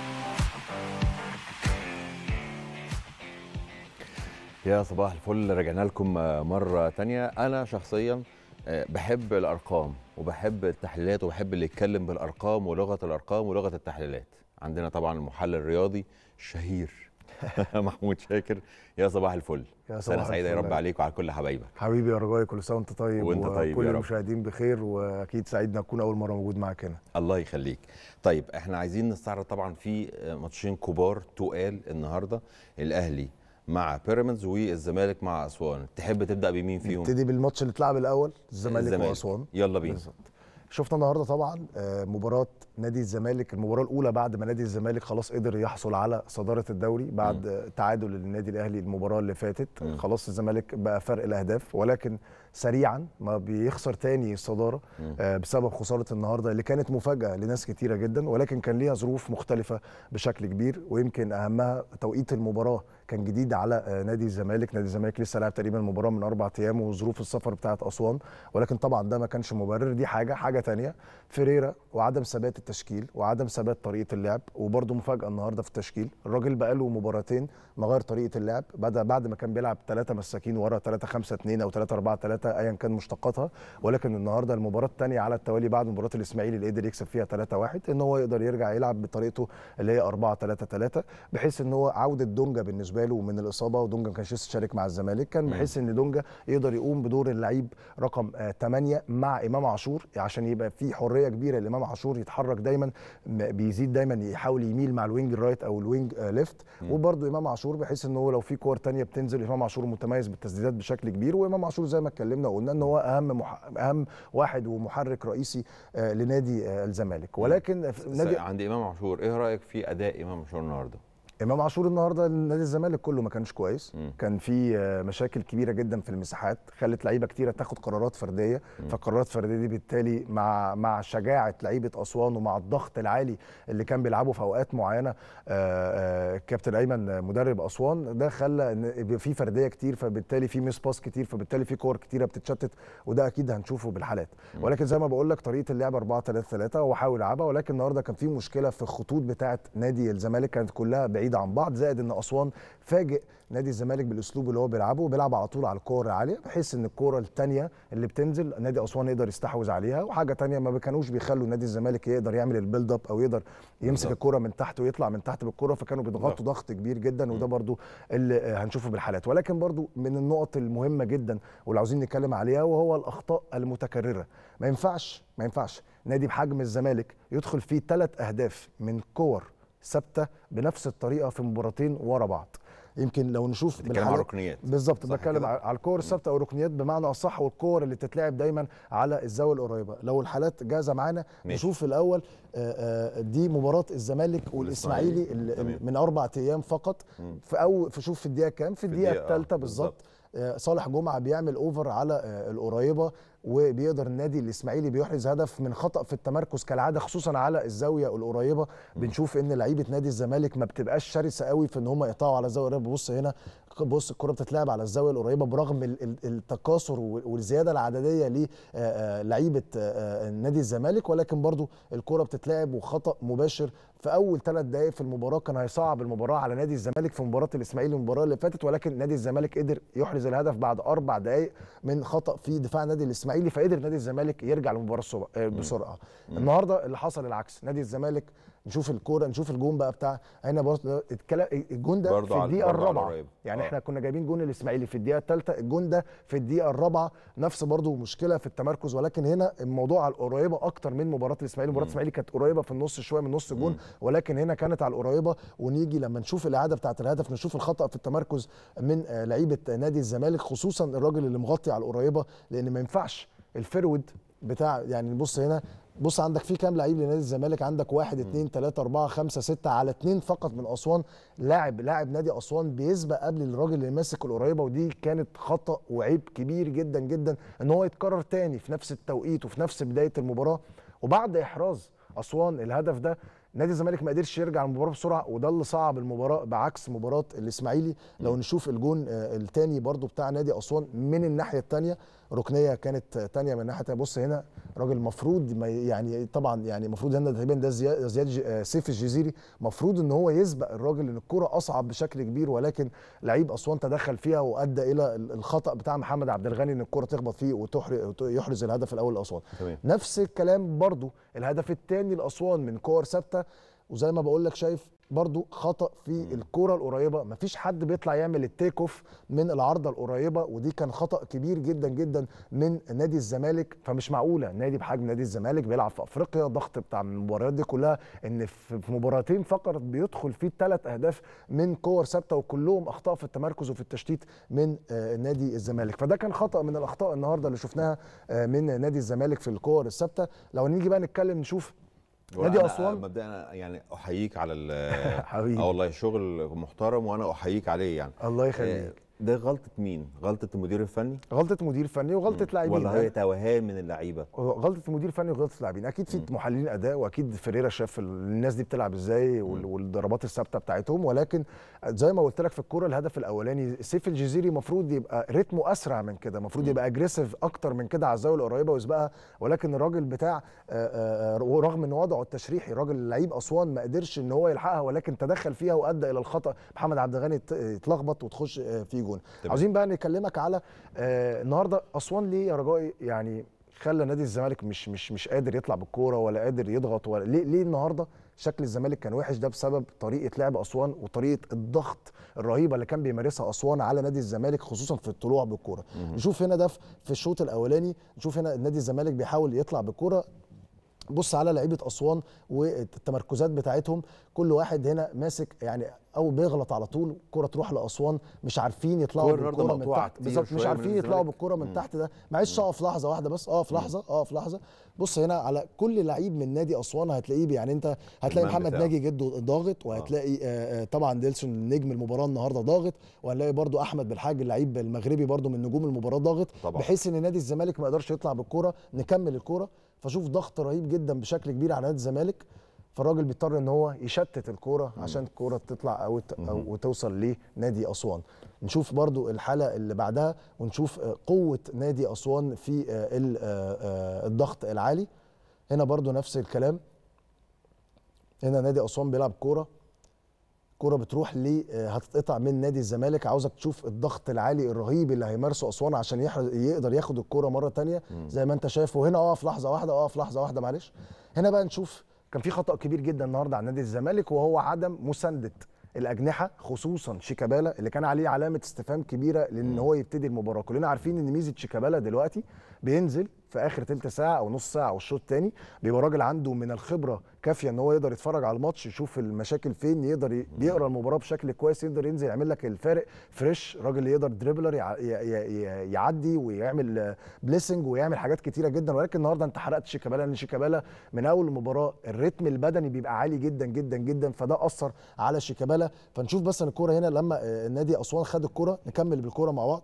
يا صباح الفل رجعنا لكم مره تانية انا شخصيا آه، بحب الارقام وبحب التحليلات وبحب اللي يتكلم بالارقام ولغه الارقام ولغه التحليلات عندنا طبعا المحلل الرياضي الشهير محمود شاكر يا صباح الفل يا صباح سنه سعيده يا رب عليك وعلى كل حبايبك حبيبي يا رجاي كل سنه وانت طيب وانت طيب وكل المشاهدين بخير واكيد سعيد ان اكون اول مره موجود معاك هنا الله يخليك طيب احنا عايزين نستعرض طبعا في ماتشين كبار تقال النهارده الاهلي مع بيراميدز والزمالك مع اسوان تحب تبدا بمين فيهم نبتدي بالماتش اللي اتلعب الاول الزمالك, الزمالك. واسوان يلا بينا بالزبط. شفنا النهارده طبعا آه، مباراه نادي الزمالك المباراه الاولى بعد ما نادي الزمالك خلاص قدر يحصل على صداره الدوري بعد م. تعادل النادي الاهلي المباراه اللي فاتت م. خلاص الزمالك بقى فرق الاهداف ولكن سريعا ما بيخسر تاني الصداره م. آه، بسبب خساره النهارده اللي كانت مفاجاه لناس كتيره جدا ولكن كان ليها ظروف مختلفه بشكل كبير ويمكن اهمها توقيت المباراه كان جديد على آه، نادي الزمالك نادي الزمالك لسه لعب تقريبا المباراه من اربع ايام وظروف السفر بتاعه اسوان ولكن طبعا ده ما كانش مبرر دي حاجه حاجه ثانيه فيريرا وعدم ثبات التشكيل وعدم ثبات طريقه اللعب وبرده مفاجاه النهارده في التشكيل الراجل بقى له مباراتين ما غير طريقه اللعب بدا بعد ما كان بيلعب ثلاثه مساكين ورا 3 5 2 او 3 4 3 ايا كان مشتقاتها ولكن النهارده المباراه الثانيه على التوالي بعد مباراه الاسماعيلي اللي قدر يكسب فيها 3 1 ان هو يقدر يرجع يلعب بطريقته اللي هي اربعه ثلاثه ثلاثه بحيث ان هو عوده دونجا بالنسبه باله من الاصابه ودونجا ما كانش شارك مع الزمالك كان بحيث ان دونجا يقدر يقوم بدور اللعيب رقم 8 آه، مع امام عاشور عشان يبقى في حريه كبيره لامام عاشور يتحرك دايما بيزيد دايما يحاول يميل مع الوينج رايت او الوينج آه، ليفت وبرده امام عاشور بحيث ان هو لو في كور ثانيه بتنزل امام عاشور متميز بالتسديدات بشكل كبير وامام عاشور زي ما اتكلمنا وقلنا ان هو اهم مح... اهم واحد ومحرك رئيسي آه، لنادي الزمالك ولكن نادي عند امام عاشور ايه رايك في اداء امام عاشور النهارده امام عاشور النهارده نادي الزمالك كله ما كانش كويس م. كان في آه، مشاكل كبيره جدا في المساحات خلت لعيبه كتيره تاخد قرارات فرديه فالقرارات فقرارات فرديه دي بالتالي مع مع شجاعه لعيبه اسوان ومع الضغط العالي اللي كان بيلعبه في اوقات معينه الكابتن آه، آه، ايمن مدرب اسوان ده خلى ان في فرديه كتير فبالتالي في ميس باس كتير فبالتالي في كور كتيره بتتشتت وده اكيد هنشوفه بالحالات ولكن زي ما بقول لك طريقه اللعب 4 3 3 هو حاول يلعبها ولكن النهارده كان في مشكله في الخطوط بتاعه نادي الزمالك كانت كلها بعيده بعيد عن بعض زائد ان اسوان فاجئ نادي الزمالك بالاسلوب اللي هو بيلعبه بيلعب على طول على الكور العاليه بحيث ان الكوره الثانيه اللي بتنزل نادي اسوان يقدر يستحوذ عليها وحاجه ثانيه ما كانوش بيخلوا نادي الزمالك يقدر يعمل البيلد اب او يقدر يمسك الكوره من تحت ويطلع من تحت بالكوره فكانوا بيضغطوا ضغط كبير جدا وده برده اللي هنشوفه بالحالات ولكن برده من النقط المهمه جدا واللي عاوزين نتكلم عليها وهو الاخطاء المتكرره ما ينفعش ما ينفعش نادي بحجم الزمالك يدخل فيه ثلاث اهداف من كور ثابته بنفس الطريقه في مباراتين ورا بعض يمكن لو نشوف بنتكلم على الركنيات بالظبط بتكلم على الكور الثابته او الركنيات بمعنى اصح والكور اللي بتتلعب دايما على الزاويه القريبه لو الحالات جاهزه معانا نشوف الاول آه، آه، دي مباراه الزمالك والاسماعيلي من اربع ايام فقط في اول في شوف في الدقيقه كام في الدقيقه الثالثه آه، بالظبط صالح جمعه بيعمل اوفر على القريبه وبيقدر النادي الاسماعيلي بيحرز هدف من خطا في التمركز كالعاده خصوصا على الزاويه القريبه بنشوف ان لعيبه نادي الزمالك ما بتبقاش شرسه قوي في ان هم يقطعوا على الزاويه القريبه بص هنا بص الكره بتتلعب على الزاويه القريبه برغم التكاثر والزياده العدديه للعيبه آه، آه، آه، نادي الزمالك ولكن برضو الكره بتتلعب وخطا مباشر في اول ثلاث دقائق في المباراه كان هيصعب المباراه على نادي الزمالك في مباراه الاسماعيلي المباراه اللي فاتت ولكن نادي الزمالك قدر يحرز الهدف بعد اربع دقائق من خطا في دفاع نادي الاسماعيلي الاسماعيلي فقدر نادي الزمالك يرجع للمباراه آه، بسرعه النهارده اللي حصل العكس نادي الزمالك نشوف الكوره نشوف الجون بقى بتاع هنا برضه الجون ده في الدقيقه الرابعه يعني آه. احنا كنا جايبين جون الاسماعيلي في الدقيقه الثالثه الجون ده في الدقيقه الرابعه نفس برضه مشكله في التمركز ولكن هنا الموضوع على القريبه اكتر من مباراه الاسماعيلي مباراه الاسماعيلي كانت قريبه في النص شويه من نص الجون ولكن هنا كانت على القريبه ونيجي لما نشوف الاعاده بتاعه الهدف نشوف الخطا في التمركز من آه، لعيبه نادي الزمالك خصوصا الراجل اللي مغطي على القريبه لان ما ينفعش الفرود بتاع يعني بص هنا بص عندك في كام لعيب لنادي الزمالك عندك واحد اثنين ثلاثة أربعة خمسة ستة على اثنين فقط من أسوان لاعب لاعب نادي أسوان بيسبق قبل الراجل اللي ماسك القريبة ودي كانت خطأ وعيب كبير جدا جدا إن هو يتكرر تاني في نفس التوقيت وفي نفس بداية المباراة وبعد إحراز أسوان الهدف ده نادي الزمالك ما قدرش يرجع المباراه بسرعه وده اللي صعب المباراه بعكس مباراه الاسماعيلي لو نشوف الجون آه، الثاني برضو بتاع نادي اسوان من الناحيه الثانيه ركنيه كانت تانية من ناحيه بص هنا راجل المفروض يعني طبعا يعني المفروض هنا تقريبا ده زياد آه، سيف الجزيري المفروض ان هو يسبق الراجل ان الكره اصعب بشكل كبير ولكن لعيب اسوان تدخل فيها وادى الى الخطا بتاع محمد عبد الغني ان الكره تخبط فيه ويحرز الهدف الاول لاسوان نفس الكلام برضو الهدف الثاني لاسوان من كور ثابته وزي ما بقول لك شايف برضو خطا في الكوره القريبه مفيش حد بيطلع يعمل التيك اوف من العارضه القريبه ودي كان خطا كبير جدا جدا من نادي الزمالك فمش معقوله نادي بحجم نادي الزمالك بيلعب في افريقيا ضغط بتاع المباريات دي كلها ان في مباراتين فقط بيدخل فيه ثلاث اهداف من كور ثابته وكلهم اخطاء في التمركز وفي التشتيت من آه، نادي الزمالك فده كان خطا من الاخطاء النهارده اللي شفناها آه، من نادي الزمالك في الكور الثابته لو نيجي بقى نتكلم نشوف نادي اسوان مبدئيا يعني احييك على حبيبي اه والله شغل محترم وانا احييك عليه يعني الله يخليك آه، ده غلطه مين غلطه المدير الفني غلطه المدير الفني وغلطه لاعبين ولا هي توهان من اللعيبه غلطه المدير الفني وغلطه اللاعبين اكيد في محللين اداء واكيد فيريرا شاف الناس دي بتلعب ازاي والضربات الثابته بتاعتهم ولكن زي ما قلت لك في الكوره الهدف الاولاني سيف الجزيري المفروض يبقى ريتمه اسرع من كده المفروض يبقى اجريسيف اكتر من كده على الزاويه القريبه ويسبقها ولكن الراجل بتاع آه، آه، آه، رغم ان وضعه التشريحي راجل لعيب اسوان ما قدرش ان هو يلحقها ولكن تدخل فيها وادى الى الخطا محمد عبد الغني اتلخبط وتخش في جول طبعا. عاوزين بقى نكلمك على آه النهارده اسوان ليه يا رجائي يعني خلى نادي الزمالك مش مش مش قادر يطلع بالكوره ولا قادر يضغط ولا ليه ليه النهارده شكل الزمالك كان وحش ده بسبب طريقه لعب اسوان وطريقه الضغط الرهيبه اللي كان بيمارسها اسوان على نادي الزمالك خصوصا في الطلوع بالكوره نشوف هنا ده في الشوط الاولاني نشوف هنا نادي الزمالك بيحاول يطلع بالكوره بص على لعيبه اسوان والتمركزات بتاعتهم كل واحد هنا ماسك يعني او بيغلط على طول كره تروح لاسوان مش عارفين يطلعوا بالكره من تحت بالظبط مش عارفين يطلعوا بالكره من تحت ده معلش اقف لحظه واحده بس اقف لحظه اقف لحظه بص هنا على كل لعيب من نادي اسوان هتلاقيه يعني انت هتلاقي محمد ناجي جده ضاغط آه. وهتلاقي آه،, آه طبعا ديلسون نجم المباراه النهارده ضاغط وهنلاقي برده احمد بالحاج اللعيب المغربي برده من نجوم المباراه ضاغط بحيث ان نادي الزمالك ما يقدرش يطلع بالكره نكمل الكره فشوف ضغط رهيب جدا بشكل كبير على نادي الزمالك فالراجل بيضطر ان هو يشتت الكوره عشان الكوره تطلع او, أو وتوصل لنادي اسوان نشوف برضو الحاله اللي بعدها ونشوف آه، قوه نادي اسوان في آه، آه، الضغط العالي هنا برضو نفس الكلام هنا نادي اسوان بيلعب كوره الكوره بتروح لي آه، هتتقطع من نادي الزمالك عاوزك تشوف الضغط العالي الرهيب اللي هيمارسه اسوان عشان يقدر ياخد الكوره مره ثانيه زي ما انت شايف وهنا اقف اه لحظه واحده اقف اه لحظه واحده معلش هنا بقى نشوف كان في خطا كبير جدا النهارده على نادي الزمالك وهو عدم مسانده الاجنحه خصوصا شيكابالا اللي كان عليه علامه استفهام كبيره لان هو يبتدي المباراه كلنا عارفين ان ميزه شيكابالا دلوقتي بينزل في اخر تلت ساعه او نص ساعه او الشوط الثاني بيبقى راجل عنده من الخبره كافيه ان هو يقدر يتفرج على الماتش يشوف المشاكل فين يقدر يقرا المباراه بشكل كويس يقدر ينزل يعمل لك الفارق فريش راجل يقدر دريبلر يعدي ويعمل بليسنج ويعمل حاجات كتيره جدا ولكن النهارده انت حرقت شيكابالا لان شيكابالا من اول المباراه الريتم البدني بيبقى عالي جدا جدا جدا فده اثر على شيكابالا فنشوف بس الكوره هنا لما النادي آه، اسوان خد الكوره نكمل بالكوره مع بعض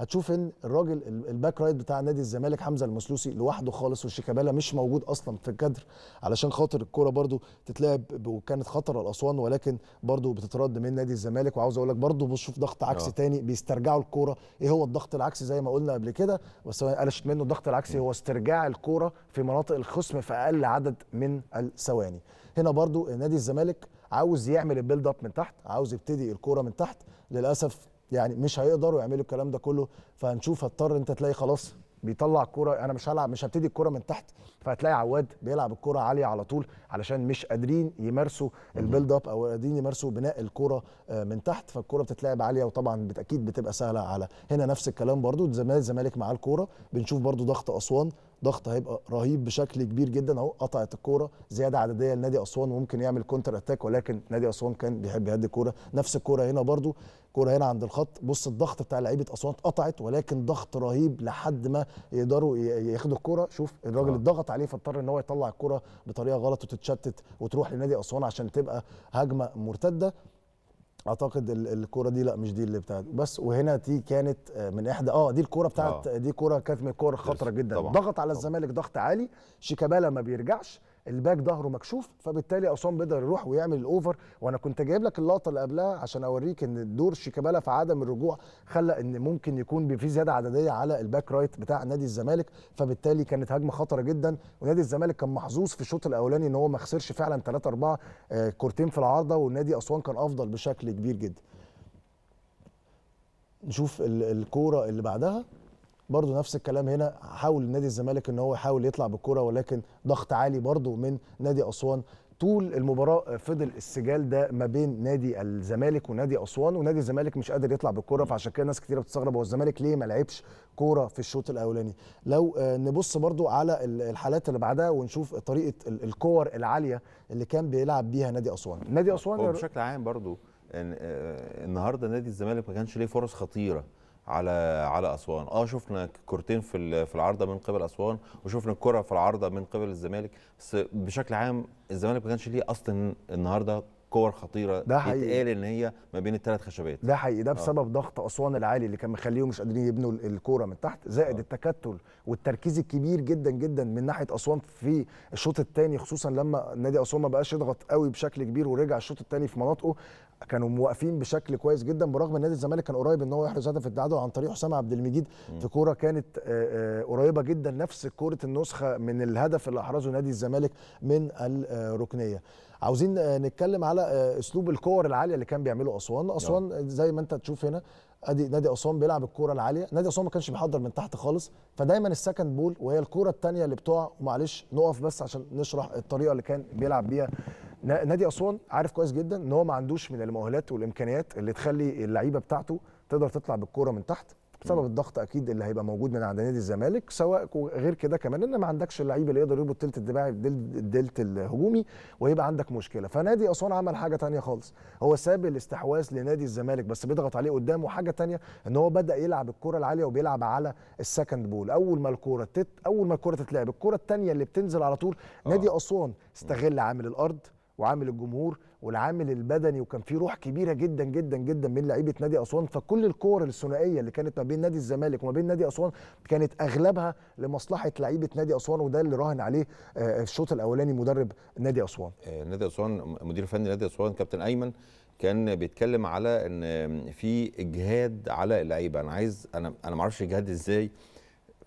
هتشوف ان الراجل الباك رايت بتاع نادي الزمالك حمزه المسلوسي لوحده خالص وشيكابالا مش موجود اصلا في الكادر علشان خاطر الكوره برده تتلعب وكانت خطره لاسوان ولكن برده بتترد من نادي الزمالك وعاوز اقول لك برده بشوف ضغط عكسي أوه. تاني بيسترجعوا الكوره ايه هو الضغط العكسي زي ما قلنا قبل كده بس قلشت قالش منه الضغط العكسي هو استرجاع الكوره في مناطق الخصم في اقل عدد من الثواني هنا برده نادي الزمالك عاوز يعمل البيلد اب من تحت عاوز يبتدي الكوره من تحت للاسف يعني مش هيقدروا يعملوا الكلام ده كله فهنشوف هتضطر انت تلاقي خلاص بيطلع الكوره انا مش هلعب مش هبتدي الكوره من تحت فهتلاقي عواد بيلعب الكوره عاليه على طول علشان مش قادرين يمارسوا البيلد اب او قادرين يمارسوا بناء الكوره آه، من تحت فالكوره بتتلعب عاليه وطبعا بتأكيد بتبقى سهله على هنا نفس الكلام برده الزمالك معاه الكوره بنشوف برده ضغط اسوان ضغط هيبقى رهيب بشكل كبير جدا اهو قطعت الكوره زياده عدديه لنادي اسوان وممكن يعمل كونتر اتاك ولكن نادي اسوان كان بيحب يهدي الكوره نفس الكوره هنا برضو كوره هنا عند الخط بص الضغط بتاع لعيبه اسوان اتقطعت ولكن ضغط رهيب لحد ما يقدروا ياخدوا الكوره شوف الراجل آه. اتضغط عليه فاضطر ان هو يطلع الكوره بطريقه غلط وتتشتت وتروح لنادي اسوان عشان تبقى هجمه مرتده اعتقد الكوره دي لا مش دي اللي بتاعت بس وهنا دي كانت آه، من احدى اه دي الكوره بتاعت آه. دي كوره كانت من الكور خطره جدا طبعا. ضغط على الزمالك ضغط عالي شيكابالا ما بيرجعش الباك ظهره مكشوف فبالتالي عصام بيقدر يروح ويعمل الاوفر وانا كنت جايب لك اللقطه اللي قبلها عشان اوريك ان دور شيكابالا في عدم الرجوع خلى ان ممكن يكون في زياده عدديه على الباك رايت بتاع نادي الزمالك فبالتالي كانت هجمه خطره جدا ونادي الزمالك كان محظوظ في الشوط الاولاني ان هو ما خسرش فعلا 3 4 آه، كورتين في العارضه والنادي اسوان كان افضل بشكل كبير جدا نشوف الكوره اللي بعدها برضو نفس الكلام هنا حاول نادي الزمالك ان هو يحاول يطلع بالكرة ولكن ضغط عالي برضو من نادي أسوان طول المباراة فضل السجال ده ما بين نادي الزمالك ونادي أسوان ونادي الزمالك مش قادر يطلع بالكرة فعشان كده ناس كتير بتستغرب هو الزمالك ليه ما لعبش كورة في الشوط الأولاني لو آه، نبص برضو على الحالات اللي بعدها ونشوف طريقة الكور العالية اللي كان بيلعب بيها نادي أسوان نادي أسوان بشكل عام برضو آه، النهارده نادي الزمالك ما كانش ليه فرص خطيره على على اسوان اه شفنا كورتين في في العارضه من قبل اسوان وشفنا الكره في العارضه من قبل الزمالك بس بشكل عام الزمالك ما كانش ليه اصلا النهارده كور خطيره ده حقيقي يتقال ان هي ما بين الثلاث خشبات ده حقيقي ده آه. بسبب آه. ضغط اسوان العالي اللي كان مخليهم مش قادرين يبنوا الكوره من تحت زائد آه. التكتل والتركيز الكبير جدا جدا من ناحيه اسوان في الشوط الثاني خصوصا لما نادي اسوان ما بقاش يضغط قوي بشكل كبير ورجع الشوط الثاني في مناطقه كانوا موقفين بشكل كويس جدا برغم ان نادي الزمالك كان قريب ان هو يحرز هدف التعادل عن طريق حسام عبد المجيد في كوره كانت آه، آه، قريبه جدا نفس كوره النسخه من الهدف اللي احرزه نادي الزمالك من الركنيه عاوزين آه، نتكلم على اسلوب الكور العاليه اللي كان بيعمله اسوان نعم. اسوان زي ما انت تشوف هنا ادي نادي اسوان بيلعب الكوره العاليه نادي اسوان ما كانش بيحضر من تحت خالص فدايما السكند بول وهي الكوره الثانيه اللي بتقع ومعلش نقف بس عشان نشرح الطريقه اللي كان بيلعب بيها نادي اسوان عارف كويس جدا ان هو ما عندوش من المؤهلات والامكانيات اللي تخلي اللعيبه بتاعته تقدر تطلع بالكوره من تحت بسبب الضغط اكيد اللي هيبقى موجود من عند نادي الزمالك سواء غير كده كمان ان ما عندكش اللعيب اللي يقدر يربط الثلث الدفاعي بالدلت الهجومي ويبقى عندك مشكله فنادي اسوان عمل حاجه ثانيه خالص هو ساب الاستحواذ لنادي الزمالك بس بيضغط عليه قدامه حاجه ثانيه ان هو بدا يلعب الكره العاليه وبيلعب على السكند بول اول ما الكره تت اول ما الكره تتلعب الكره الثانيه اللي بتنزل على طول نادي آه. اسوان استغل عامل الارض وعامل الجمهور والعامل البدني وكان في روح كبيره جدا جدا جدا من لعيبه نادي اسوان فكل الكور الثنائيه اللي كانت ما بين نادي الزمالك وما بين نادي اسوان كانت اغلبها لمصلحه لعيبه نادي اسوان وده اللي راهن عليه آه، الشوط الاولاني مدرب نادي اسوان آه، نادي اسوان مدير فني نادي اسوان كابتن ايمن كان بيتكلم على ان في اجهاد على اللعيبه انا عايز انا انا ما اعرفش اجهاد ازاي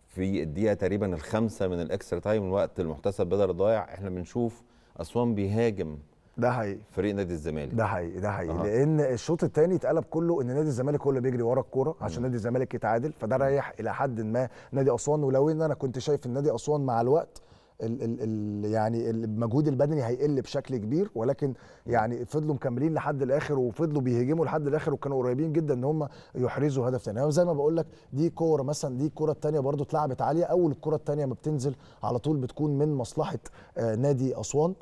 في الدقيقه تقريبا الخامسه من الاكسترا تايم الوقت المحتسب بدل الضايع احنا بنشوف اسوان بيهاجم ده حقيقي فريق نادي الزمالك ده حقيقي ده حقيقي أه. لان الشوط الثاني اتقلب كله ان نادي الزمالك هو اللي بيجري ورا الكوره عشان نادي الزمالك يتعادل فده رايح الى حد ما نادي اسوان ولو ان انا كنت شايف ان نادي اسوان مع الوقت ال ال ال يعني المجهود البدني هيقل بشكل كبير ولكن يعني فضلوا مكملين لحد الاخر وفضلوا بيهجموا لحد الاخر وكانوا قريبين جدا ان هم يحرزوا هدف ثاني يعني زي ما بقول لك دي كوره مثلا دي الكوره الثانيه برضو اتلعبت عاليه اول الكوره الثانيه ما بتنزل على طول بتكون من مصلحه آه، نادي اسوان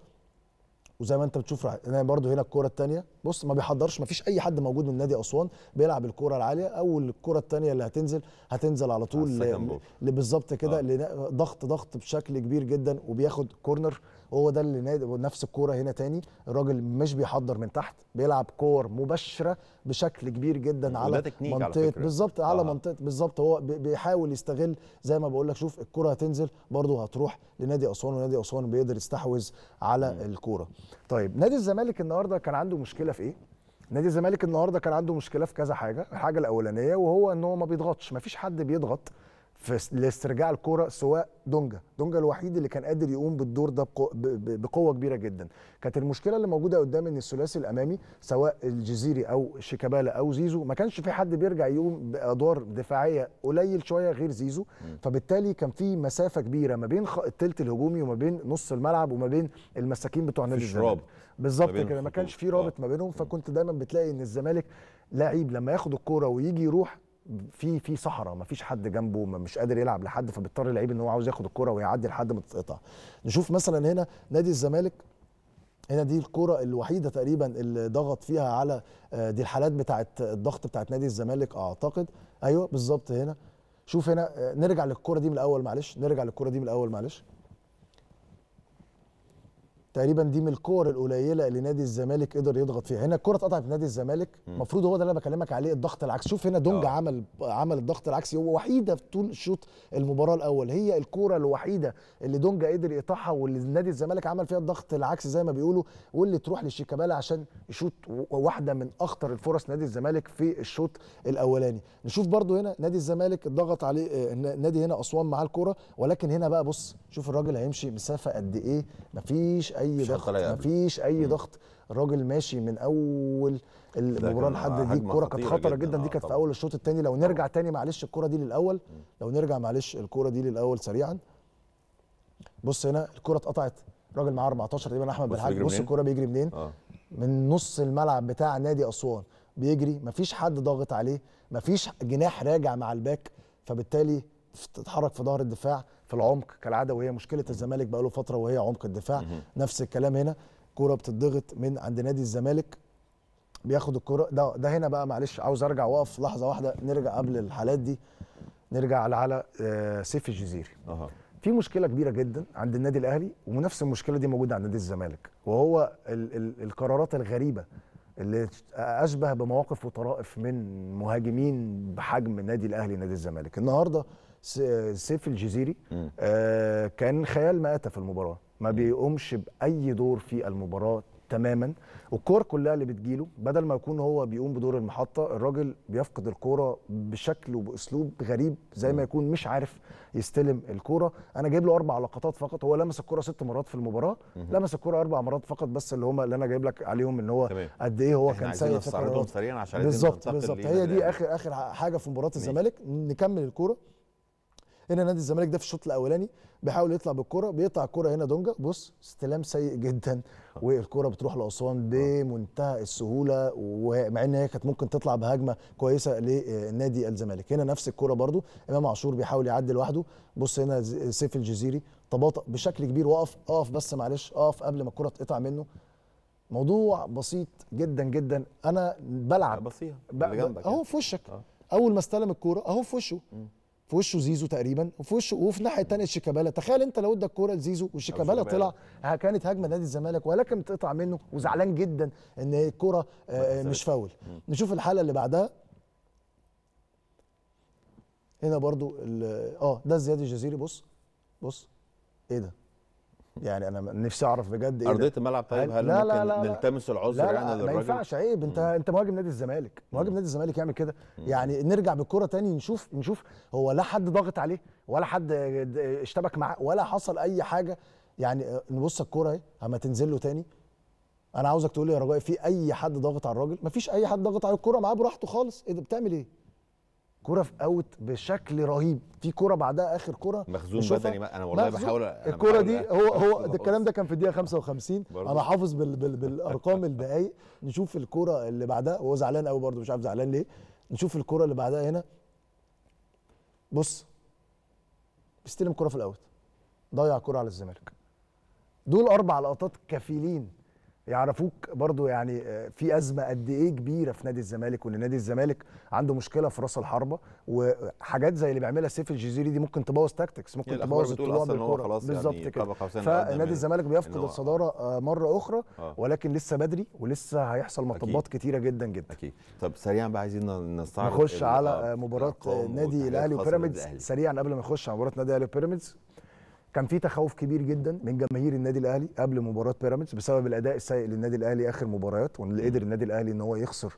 وزي ما انت بتشوف انا برضو هنا الكوره الثانيه بص ما بيحضرش ما فيش اي حد موجود من نادي اسوان بيلعب الكوره العاليه اول الكوره الثانيه اللي هتنزل هتنزل على طول بالظبط كده آه. ضغط ضغط بشكل كبير جدا وبياخد كورنر هو ده اللي نفس الكوره هنا تاني الراجل مش بيحضر من تحت بيلعب كور مباشره بشكل كبير جدا على منطقه بالظبط على, على آه. منطقه بالظبط هو بيحاول يستغل زي ما بقول لك شوف الكوره هتنزل برضه هتروح لنادي اسوان ونادي اسوان بيقدر يستحوذ على الكوره طيب نادي الزمالك النهارده كان عنده مشكله في ايه نادي الزمالك النهارده كان عنده مشكله في كذا حاجه الحاجه الاولانيه وهو ان هو ما بيضغطش ما فيش حد بيضغط في لاسترجاع الكرة سواء دونجا دونجا الوحيد اللي كان قادر يقوم بالدور ده بقوه كبيره جدا كانت المشكله اللي موجوده قدام ان الثلاثي الامامي سواء الجزيري او شيكابالا او زيزو ما كانش في حد بيرجع يقوم بادوار دفاعيه قليل شويه غير زيزو فبالتالي كان في مسافه كبيره ما بين الثلث الهجومي وما بين نص الملعب وما بين المساكين بتوع نادي الزمالك بالظبط كده ما كانش في رابط آه. ما بينهم فكنت دايما بتلاقي ان الزمالك لعيب لما ياخد الكوره ويجي يروح في في صحراء ما فيش حد جنبه مش قادر يلعب لحد فبيضطر اللعيب ان هو عاوز ياخد الكرة ويعدي لحد ما تتقطع نشوف مثلا هنا نادي الزمالك هنا دي الكرة الوحيدة تقريبا اللي ضغط فيها على آه، دي الحالات بتاعت الضغط بتاعت نادي الزمالك اعتقد ايوه بالظبط هنا شوف هنا آه، نرجع للكرة دي من الاول معلش نرجع للكرة دي من الاول معلش تقريبا دي من الكور القليله اللي نادي الزمالك قدر يضغط فيها هنا الكره اتقطعت في نادي الزمالك المفروض هو ده اللي انا بكلمك عليه الضغط العكسي شوف هنا دونج أوه. عمل عمل الضغط العكسي هو وحيده في طول شوط المباراه الاول هي الكوره الوحيده اللي دونج قدر يقطعها واللي نادي الزمالك عمل فيها الضغط العكسي زي ما بيقولوا واللي تروح لشيكابالا عشان يشوط واحده من اخطر الفرص نادي الزمالك في الشوط الاولاني نشوف برده هنا نادي الزمالك ضغط عليه آه، نادي هنا اسوان معاه الكوره ولكن هنا بقى بص شوف الراجل هيمشي مسافه قد ايه مفيش اي ضغط مفيش اي ضغط الراجل ماشي من اول المباراه لحد دي الكوره كانت خطره جدا, جداً دي آه، كانت في اول الشوط الثاني لو نرجع تاني معلش الكوره دي للاول لو نرجع معلش الكوره دي للاول سريعا بص هنا الكوره اتقطعت راجل معاه 14 تقريبا احمد بالحاج بص الكوره بيجري منين آه. من نص الملعب بتاع نادي اسوان بيجري مفيش حد ضاغط عليه مفيش جناح راجع مع الباك فبالتالي تتحرك في ظهر الدفاع في العمق كالعاده وهي مشكله الزمالك بقاله فتره وهي عمق الدفاع نفس الكلام هنا كوره بتضغط من عند نادي الزمالك بياخد الكوره ده ده هنا بقى معلش عاوز ارجع واقف لحظه واحده نرجع قبل الحالات دي نرجع على على آه، سيف الجزيري أه. في مشكله كبيره جدا عند النادي الاهلي ونفس المشكله دي موجوده عند نادي الزمالك وهو ال ال القرارات الغريبه اللي اشبه بمواقف وطرائف من مهاجمين بحجم النادي الاهلي نادي الزمالك النهارده سيف الجزيري آه كان خيال ما اتى في المباراه ما بيقومش باي دور في المباراه تماما والكور كلها اللي بتجيله بدل ما يكون هو بيقوم بدور المحطه الراجل بيفقد الكوره بشكل وباسلوب غريب زي ما يكون مش عارف يستلم الكوره انا جايب له اربع لقطات فقط هو لمس الكوره ست مرات في المباراه لمس الكوره اربع مرات فقط بس اللي هم اللي انا جايب لك عليهم ان هو تمام. قد ايه هو كان سيء سريعا عشان بالظبط بالظبط هي دي اخر اخر حاجه في مباراه الزمالك نكمل الكوره هنا نادي الزمالك ده في الشوط الاولاني بيحاول يطلع بالكره بيقطع الكره هنا دونجا بص استلام سيء جدا آه. والكره بتروح لاسوان بمنتهى السهوله ومع ان هي كانت ممكن تطلع بهجمه كويسه لنادي الزمالك هنا نفس الكره برضو امام عاشور بيحاول يعدي لوحده بص هنا سيف الجزيري تباطأ بشكل كبير وقف اقف بس معلش اقف قبل ما الكره تقطع منه موضوع بسيط جدا جدا انا بلعب بسيط اهو يعني. في وشك آه. اول ما استلم الكوره اهو في وشه في وشه زيزو تقريبا وفي وشه وفي الناحيه الثانيه شيكابالا تخيل انت لو ادى الكوره لزيزو وشيكابالا طلع كانت هجمه نادي الزمالك ولكن تقطع منه وزعلان جدا ان الكوره آه، مش فاول نشوف الحاله اللي بعدها هنا برضو اه ده زياد الجزيري بص بص ايه ده يعني انا نفسي اعرف بجد ايه ارضيه الملعب طيب هل لا لا لا نلتمس العذر لا يعني للراجل ما ينفعش عيب انت انت مهاجم نادي الزمالك مهاجم نادي الزمالك يعمل كده يعني نرجع بالكره تاني نشوف نشوف هو لا حد ضاغط عليه ولا حد اشتبك معاه ولا حصل اي حاجه يعني نبص الكوره اهي اما تنزل له تاني انا عاوزك تقول لي يا رجاء في اي حد ضاغط على الراجل مفيش اي حد ضاغط على الكوره معاه براحته خالص ايه بتعمل ايه كرة في اوت بشكل رهيب في كرة بعدها اخر كرة مخزون بدني ما انا والله بحاول الكرة دي هو هو ده الكلام ده كان في الدقيقة 55 برضو. انا حافظ بال بال بالارقام الدقايق نشوف الكرة اللي بعدها هو زعلان قوي برضه مش عارف زعلان ليه نشوف الكرة اللي بعدها هنا بص بيستلم كرة في الاوت ضيع كرة على الزمالك دول اربع لقطات كفيلين يعرفوك برضو يعني آه، في ازمه قد ايه كبيره في نادي الزمالك وان نادي الزمالك عنده مشكله في راس الحربه وحاجات زي اللي بيعملها سيف الجزيري دي ممكن تبوظ تاكتكس ممكن تبوظ الطلوع بالكرة يعني بالظبط يعني كده فنادي الزمالك بيفقد الصداره آه، مره اخرى آه. ولكن لسه بدري ولسه هيحصل مطبات كتيره جدا جدا اكيد طب سريعا بقى عايزين نستعرض نخش على آه، مباراه نادي الاهلي وبيراميدز سريعا قبل ما نخش على مباراه نادي الاهلي وبيراميدز كان في تخوف كبير جدا من جماهير النادي الاهلي قبل مباراه بيراميدز بسبب الاداء السيء للنادي الاهلي اخر مباريات واللي قدر النادي الاهلي ان هو يخسر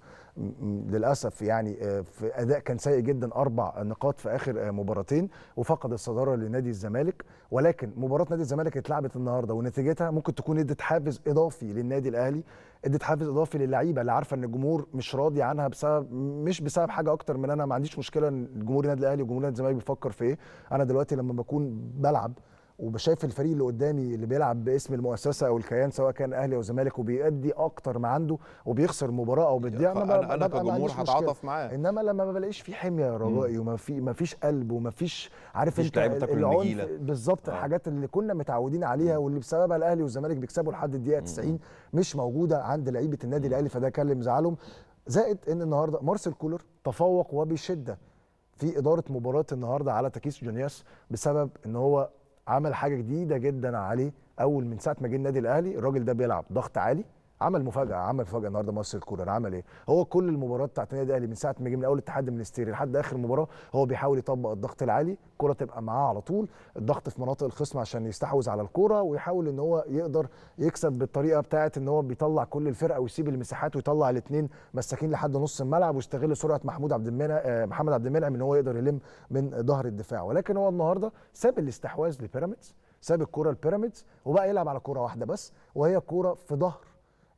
للاسف يعني آه، في اداء كان سيء جدا اربع نقاط في اخر آه، مباراتين وفقد الصداره لنادي الزمالك ولكن مباراه نادي الزمالك اتلعبت النهارده ونتيجتها ممكن تكون ادت حافز اضافي للنادي الاهلي ادت حافز اضافي للعيبه اللي عارفه ان الجمهور مش راضي عنها بسبب مش بسبب حاجه اكتر من انا ما عنديش مشكله ان جمهور النادي الاهلي وجمهور النادي الزمالك بيفكر في ايه انا دلوقتي لما بكون بلعب وبشايف الفريق اللي قدامي اللي بيلعب باسم المؤسسه او الكيان سواء كان اهلي او زمالك وبيأدي اكتر ما عنده وبيخسر مباراه او بيضيع انا انا كجمهور هتعاطف معاه انما لما ما بلاقيش في حميه يا رجائي وما في ما فيش قلب وما فيش عارف انت العنف بالظبط آه. الحاجات اللي كنا متعودين عليها واللي بسببها الاهلي والزمالك بيكسبوا لحد الدقيقه 90 مش موجوده عند لعيبه النادي الاهلي فده كان زعلهم مزعلهم زائد ان النهارده مارسيل كولر تفوق وبشده في اداره مباراه النهارده على تاكيس جونياس بسبب ان هو عمل حاجه جديده جدا عليه اول من ساعه ما جه النادي الاهلي الراجل ده بيلعب ضغط عالي عمل مفاجاه عمل مفاجاه النهارده مصر الكولر عمل ايه هو كل المباراه بتاعت النادي الاهلي من ساعه ما جه من اول اتحاد منستيري لحد اخر مباراه هو بيحاول يطبق الضغط العالي الكره تبقى معاه على طول الضغط في مناطق الخصم عشان يستحوذ على الكره ويحاول ان هو يقدر يكسب بالطريقه بتاعت ان هو بيطلع كل الفرقه ويسيب المساحات ويطلع الاثنين مساكين لحد نص الملعب ويستغل سرعه محمود عبد المنعم آه، محمد عبد المنعم ان هو يقدر يلم من ظهر الدفاع ولكن هو النهارده ساب الاستحواذ لبيراميدز ساب الكره لبيراميدز وبقى يلعب على كره واحده بس وهي كره في ظهر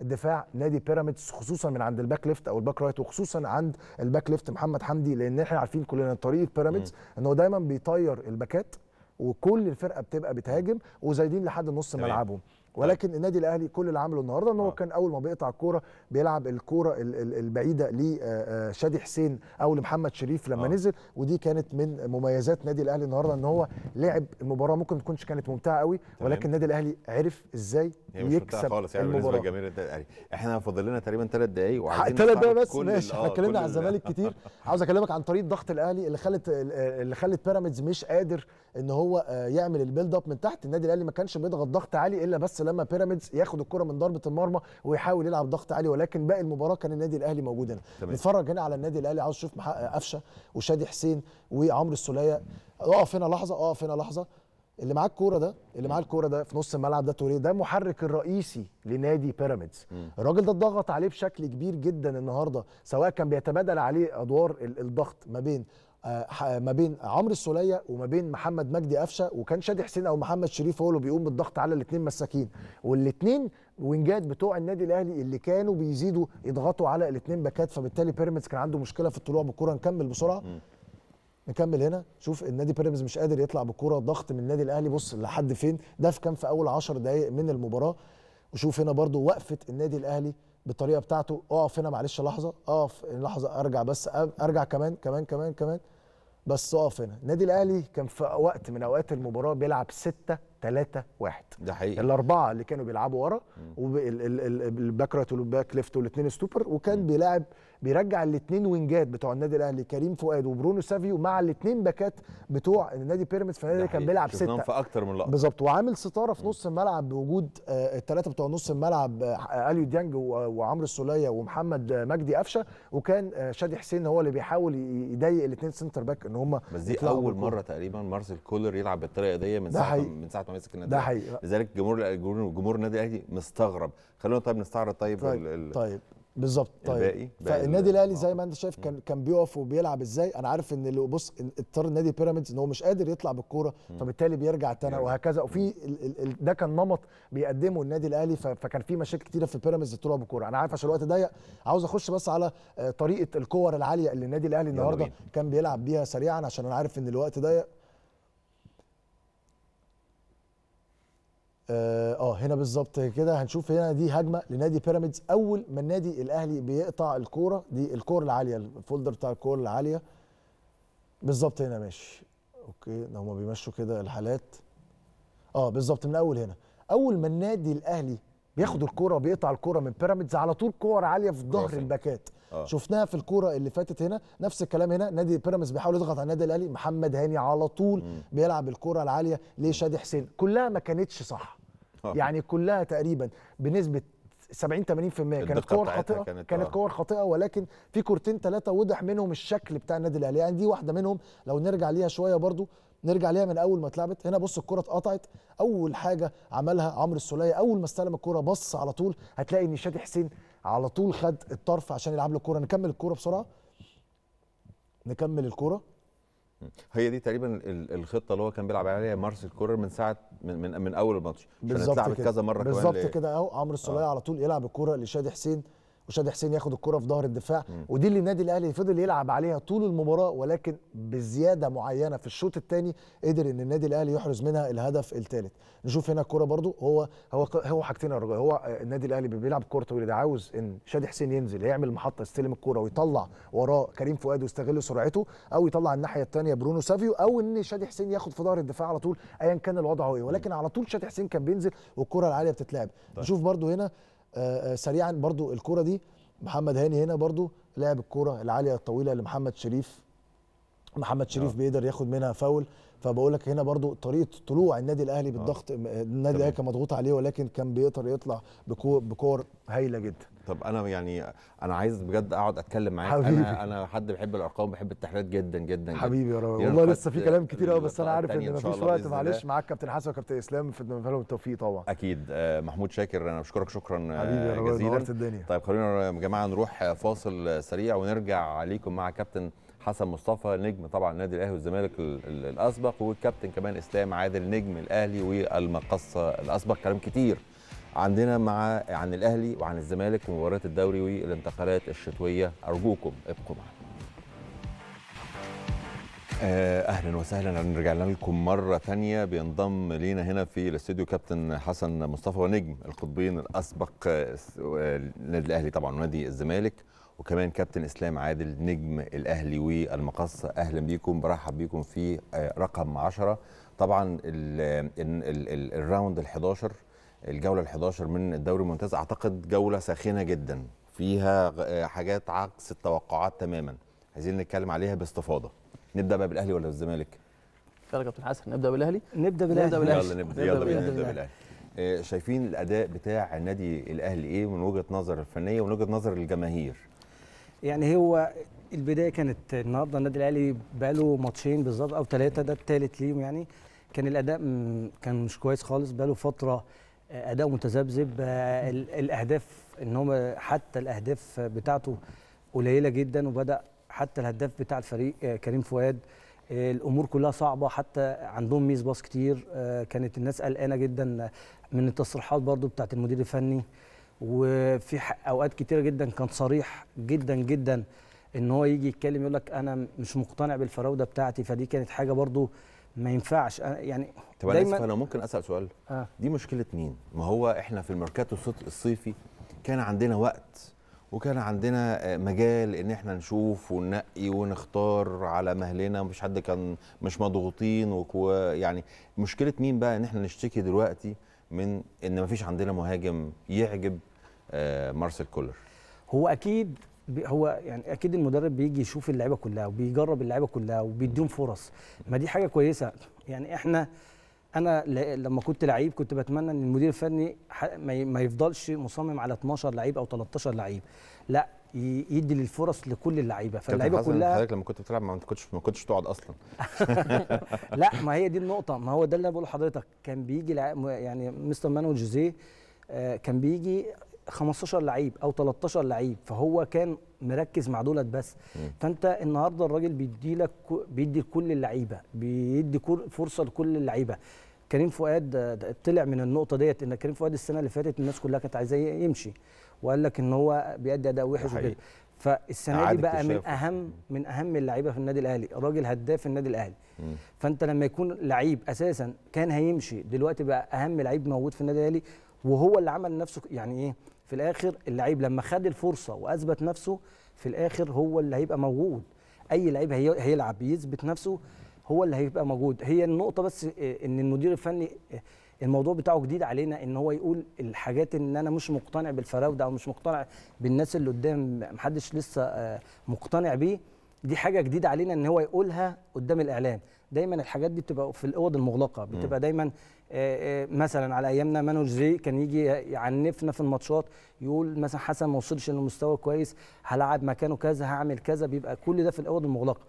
الدفاع نادي بيراميدز خصوصا من عند الباك ليفت او الباك رايت وخصوصا عند الباك ليفت محمد حمدي لان احنا عارفين كلنا طريقه بيراميدز ان هو دايما بيطير الباكات وكل الفرقه بتبقى بتهاجم وزايدين لحد نص ملعبهم طيب. ولكن النادي الاهلي كل اللي عمله النهارده ان هو آه. كان اول ما بيقطع الكوره بيلعب الكوره البعيده لشادي آه، آه، حسين او لمحمد شريف لما أوه. نزل ودي كانت من مميزات نادي الاهلي النهارده ان هو لعب المباراه ممكن ما تكونش كانت ممتعه قوي ولكن النادي الاهلي عرف ازاي مش يكسب خالص يعني المباراه بالنسبه لجماهير الاهلي احنا فاضل لنا تقريبا ثلاث دقائق وعايزين ثلاث دقائق بس ماشي احنا اتكلمنا على الزمالك كتير عاوز اكلمك عن طريق ضغط الاهلي اللي خلت اللي خلت بيراميدز مش قادر ان هو يعمل البيلد اب من تحت النادي الاهلي ما كانش بيضغط ضغط عالي الا بس لما بيراميدز ياخد الكره من ضربه المرمى ويحاول يلعب ضغط عالي ولكن باقي المباراه كان النادي الاهلي موجود هنا نتفرج هنا على النادي الاهلي عاوز اشوف محقق قفشه وشادي حسين وعمرو السوليه اقف هنا لحظه اقف هنا لحظه اللي معاه الكوره ده اللي معاه الكوره ده في نص الملعب ده توريه ده المحرك الرئيسي لنادي بيراميدز الراجل ده اتضغط عليه بشكل كبير جدا النهارده سواء كان بيتبادل عليه ادوار الضغط ما بين ما بين عمرو السوليه وما بين محمد مجدي قفشه وكان شادي حسين او محمد شريف هو اللي بيقوم بالضغط على الاثنين مساكين والاثنين وينجات بتوع النادي الاهلي اللي كانوا بيزيدوا يضغطوا على الاثنين باكات فبالتالي بيراميدز كان عنده مشكله في الطلوع بالكره نكمل بسرعه نكمل هنا شوف النادي بيراميدز مش قادر يطلع بالكره ضغط من النادي الاهلي بص لحد فين ده في كان في اول 10 دقائق من المباراه وشوف هنا برضو وقفه النادي الاهلي بالطريقه بتاعته اقف هنا معلش لحظه اقف لحظه ارجع بس ارجع كمان كمان كمان كمان بس اقف هنا النادي الاهلي كان في وقت من اوقات المباراه بيلعب 6 3 1 ده حقيقي الاربعه اللي كانوا بيلعبوا ورا والباك رايت والباك ليفت والاثنين ستوبر وكان بيلعب بيرجع الاثنين وينجات بتوع النادي الاهلي كريم فؤاد وبرونو سافيو مع الاثنين باكات بتوع النادي بيراميدز فالنادي كان بيلعب سته في اكتر من لقطه بالظبط وعامل ستاره في نص الملعب بوجود آه، الثلاثه بتوع نص الملعب آه، اليو ديانج وعمرو السوليه ومحمد آه، مجدي قفشه وكان شادي حسين هو اللي بيحاول يضايق الاثنين سنتر باك ان هم بس دي اول بكل. مره تقريبا مارسيل كولر يلعب بالطريقه دي من ساعه من ساعه ما مسك النادي ده حقيقي لذلك جمهور جمهور النادي الاهلي مستغرب خلونا طيب نستعرض طيب, طيب, ال طيب. بالظبط طيب الباقي فالنادي الاهلي زي ما آه. انت شايف كان كان بيقف وبيلعب ازاي انا عارف ان اللي بص اضطر النادي بيراميدز ان هو مش قادر يطلع بالكوره فبالتالي بيرجع تاني وهكذا وفي ده كان نمط بيقدمه النادي الاهلي فكان في مشاكل كتيره في بيراميدز طلوع بالكوره انا عارف عشان الوقت ضيق عاوز اخش بس على آه، طريقه الكور العاليه اللي النادي الاهلي النهارده كان بيلعب بيها سريعا عشان انا عارف ان الوقت ضيق آه،, اه هنا بالظبط كده هنشوف هنا دي هجمه لنادي بيراميدز اول ما النادي الاهلي بيقطع الكوره دي الكور العاليه الفولدر بتاع الكور العاليه بالظبط هنا ماشي اوكي هما بيمشوا كده الحالات اه بالظبط من اول هنا اول ما النادي الاهلي بياخد الكوره وبيقطع الكوره من بيراميدز على طول كور عاليه في ظهر الباكات آه. شفناها في الكوره اللي فاتت هنا نفس الكلام هنا نادي بيراميدز بيحاول يضغط على النادي الاهلي محمد هاني على طول م. بيلعب الكوره العاليه لشادي حسين كلها ما كانتش صح آه. يعني كلها تقريبا بنسبه 70 80% كانت كور خاطئه كانت, كانت كور آه. خاطئه ولكن في كورتين ثلاثه وضح منهم الشكل بتاع النادي الاهلي يعني دي واحده منهم لو نرجع ليها شويه برضو نرجع ليها من اول ما اتلعبت هنا بص الكره اتقطعت اول حاجه عملها عمرو السوليه اول ما استلم الكره بص على طول هتلاقي ان شادي حسين على طول خد الطرف عشان يلعب له الكوره نكمل الكوره بسرعه نكمل الكوره هي دي تقريبا الخطه اللي هو كان بيلعب عليها مارسيل كورر من ساعه من من, من اول الماتش عشان اتلعبت كذا مره بالظبط كده اهو عمرو السليه آه. على طول يلعب الكوره لشادي حسين وشادي حسين ياخد الكره في ظهر الدفاع م. ودي اللي النادي الاهلي فضل يلعب عليها طول المباراه ولكن بزياده معينه في الشوط الثاني قدر ان النادي الاهلي يحرز منها الهدف الثالث نشوف هنا الكره برده هو هو هو حاجتين يا هو النادي الاهلي بيلعب كوره طويله عاوز ان شادي حسين ينزل يعمل محطه يستلم الكره ويطلع وراه كريم فؤاد ويستغل سرعته او يطلع الناحيه الثانيه برونو سافيو او ان شادي حسين ياخد في ظهر الدفاع على طول ايا كان الوضع هو ايه ولكن على طول شادي حسين كان بينزل والكره العاليه بتتلعب طيب. نشوف برده هنا آه، آه، سريعا برضو الكرة دي محمد هاني هنا برضو لعب الكرة العاليه الطويله لمحمد شريف محمد شريف أوه. بيقدر ياخد منها فاول فبقول لك هنا برضو طريقه طلوع النادي الاهلي بالضغط آه. آه، النادي الاهلي كان مضغوط عليه ولكن كان بيقدر يطلع بكور بكور هايله جدا طب انا يعني انا عايز بجد اقعد اتكلم معاك حبيبي. انا انا حد بيحب الارقام بيحب التحليلات جدا جدا حبيبي يا رب والله لسه في كلام كتير قوي بس انا عارف ان مفيش وقت معلش معاك كابتن حسن وكابتن اسلام في لهم التوفيق طبعا اكيد آه، محمود شاكر انا بشكرك شكرا حبيبي يا حبيبي الدنيا. طيب خلينا يا جماعه نروح فاصل سريع ونرجع عليكم مع كابتن حسن مصطفى نجم طبعا النادي الاهلي والزمالك الاسبق والكابتن كمان اسلام عادل نجم الاهلي والمقصه الاسبق كلام كتير عندنا مع عن الاهلي وعن الزمالك ومباريات الدوري والانتقالات الشتويه ارجوكم ابقوا معنا آه، اهلا وسهلا رجعنا لكم مره ثانيه بينضم لينا هنا في الاستوديو كابتن حسن مصطفى ونجم القطبين الاسبق النادي آه، الاهلي طبعا ونادي الزمالك وكمان كابتن اسلام عادل نجم الاهلي والمقصه اهلا بيكم برحب بيكم في آه، رقم 10 طبعا الراوند ال 11 الجوله ال 11 من الدوري الممتاز اعتقد جوله ساخنه جدا فيها آه، حاجات عكس التوقعات تماما عايزين نتكلم عليها باستفاضه نبدا بقى بالاهلي ولا بالزمالك يلا كابتن حسن نبدا بالاهلي نبدا بالاهلي نبدا بالاهلي يلا نبدا يلا بينا نبدا بالاهلي آه، شايفين الاداء بتاع النادي الاهلي ايه من وجهه نظر الفنيه ومن وجهه نظر الجماهير يعني هو البدايه كانت النهارده النادي الاهلي بقاله ماتشين بالظبط او ثلاثه ده الثالث ليهم يعني كان الاداء كان مش كويس خالص بقاله فتره اداء متذبذب آه، الاهداف ان هم حتى الاهداف بتاعته قليله جدا وبدا حتى الهداف بتاع الفريق آه، كريم فؤاد آه، الامور كلها صعبه حتى عندهم ميز باص كتير كانت الناس قلقانه جدا من التصريحات برضو بتاعت المدير الفني وفي اوقات كتيره جدا كان صريح جدا جدا ان هو يجي يتكلم يقول لك انا مش مقتنع بالفراوده بتاعتي فدي كانت حاجه برضو ما ينفعش يعني طب انا اسف انا ممكن اسال سؤال آه. دي مشكله مين ما هو احنا في الماركات الصيفي كان عندنا وقت وكان عندنا آه، مجال ان احنا نشوف وننقي ونختار على مهلنا مفيش حد كان مش مضغوطين ويعني مشكله مين بقى ان احنا نشتكي دلوقتي من ان ما فيش عندنا مهاجم يعجب آه، مارسيل كولر هو اكيد هو يعني اكيد المدرب بيجي يشوف اللعيبه كلها وبيجرب اللعيبه كلها وبيديهم فرص ما دي حاجه كويسه يعني احنا انا لما كنت لعيب كنت بتمنى ان المدير الفني ما يفضلش مصمم على 12 لعيب او 13 لعيب لا يدي الفرص لكل اللعيبه فاللعيبه كلها حضرتك لما كنت بتلعب ما كنتش ما كنتش تقعد اصلا لا ما هي دي النقطه ما هو ده اللي انا بقوله لحضرتك كان بيجي يعني مستر مانو جوزيه آه، كان بيجي 15 لعيب او 13 لعيب فهو كان مركز مع دولت بس فانت النهارده الراجل بيدي لك بيدي لكل اللعيبه بيدي فرصه لكل اللعيبه كريم فؤاد آه، طلع من النقطه ديت ان كريم فؤاد السنه اللي فاتت الناس كلها كانت عايزاه يمشي وقال لك ان هو بيأدي اداء وحش وكده فالسنه دي بقى من اهم من اهم اللعيبه في النادي الاهلي راجل هداف النادي الاهلي فانت لما يكون لعيب اساسا كان هيمشي دلوقتي بقى اهم لعيب موجود في النادي الاهلي وهو اللي عمل نفسه يعني ايه في الاخر اللعيب لما خد الفرصه واثبت نفسه في الاخر هو اللي هيبقى موجود اي لعيب هيلعب يثبت نفسه هو اللي هيبقى موجود هي النقطه بس آه، ان المدير الفني آه، الموضوع بتاعه جديد علينا ان هو يقول الحاجات ان انا مش مقتنع بالفراوده او مش مقتنع بالناس اللي قدام محدش لسه آه، مقتنع بيه دي حاجه جديده علينا ان هو يقولها قدام الاعلام دايما الحاجات دي بتبقى في الاوض المغلقه بتبقى دايما آه، آه، مثلا على ايامنا مانو جري كان يجي يعنفنا في الماتشات يقول مثلا حسن ما وصلش لمستوى كويس هلعب مكانه كذا هعمل كذا بيبقى كل ده في الاوض المغلقه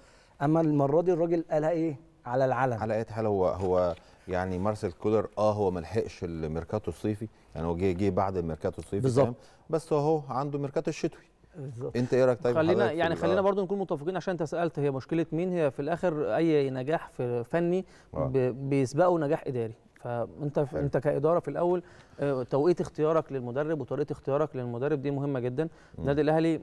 اما المره دي الراجل قالها ايه على العلن على اي حال هو هو يعني مارسيل كولر اه هو ما لحقش الميركاتو الصيفي يعني هو جه جه بعد الميركاتو الصيفي بالظبط بس هو عنده ميركاتو الشتوي بالظبط انت ايه رايك طيب خلينا يعني خلينا برضو نكون متفقين عشان انت سالت هي مشكله مين هي في الاخر اي نجاح في فني آه. بيسبقه نجاح اداري فانت حلو. انت كاداره في الاول آه، توقيت اختيارك للمدرب وطريقه اختيارك للمدرب دي مهمه جدا النادي الاهلي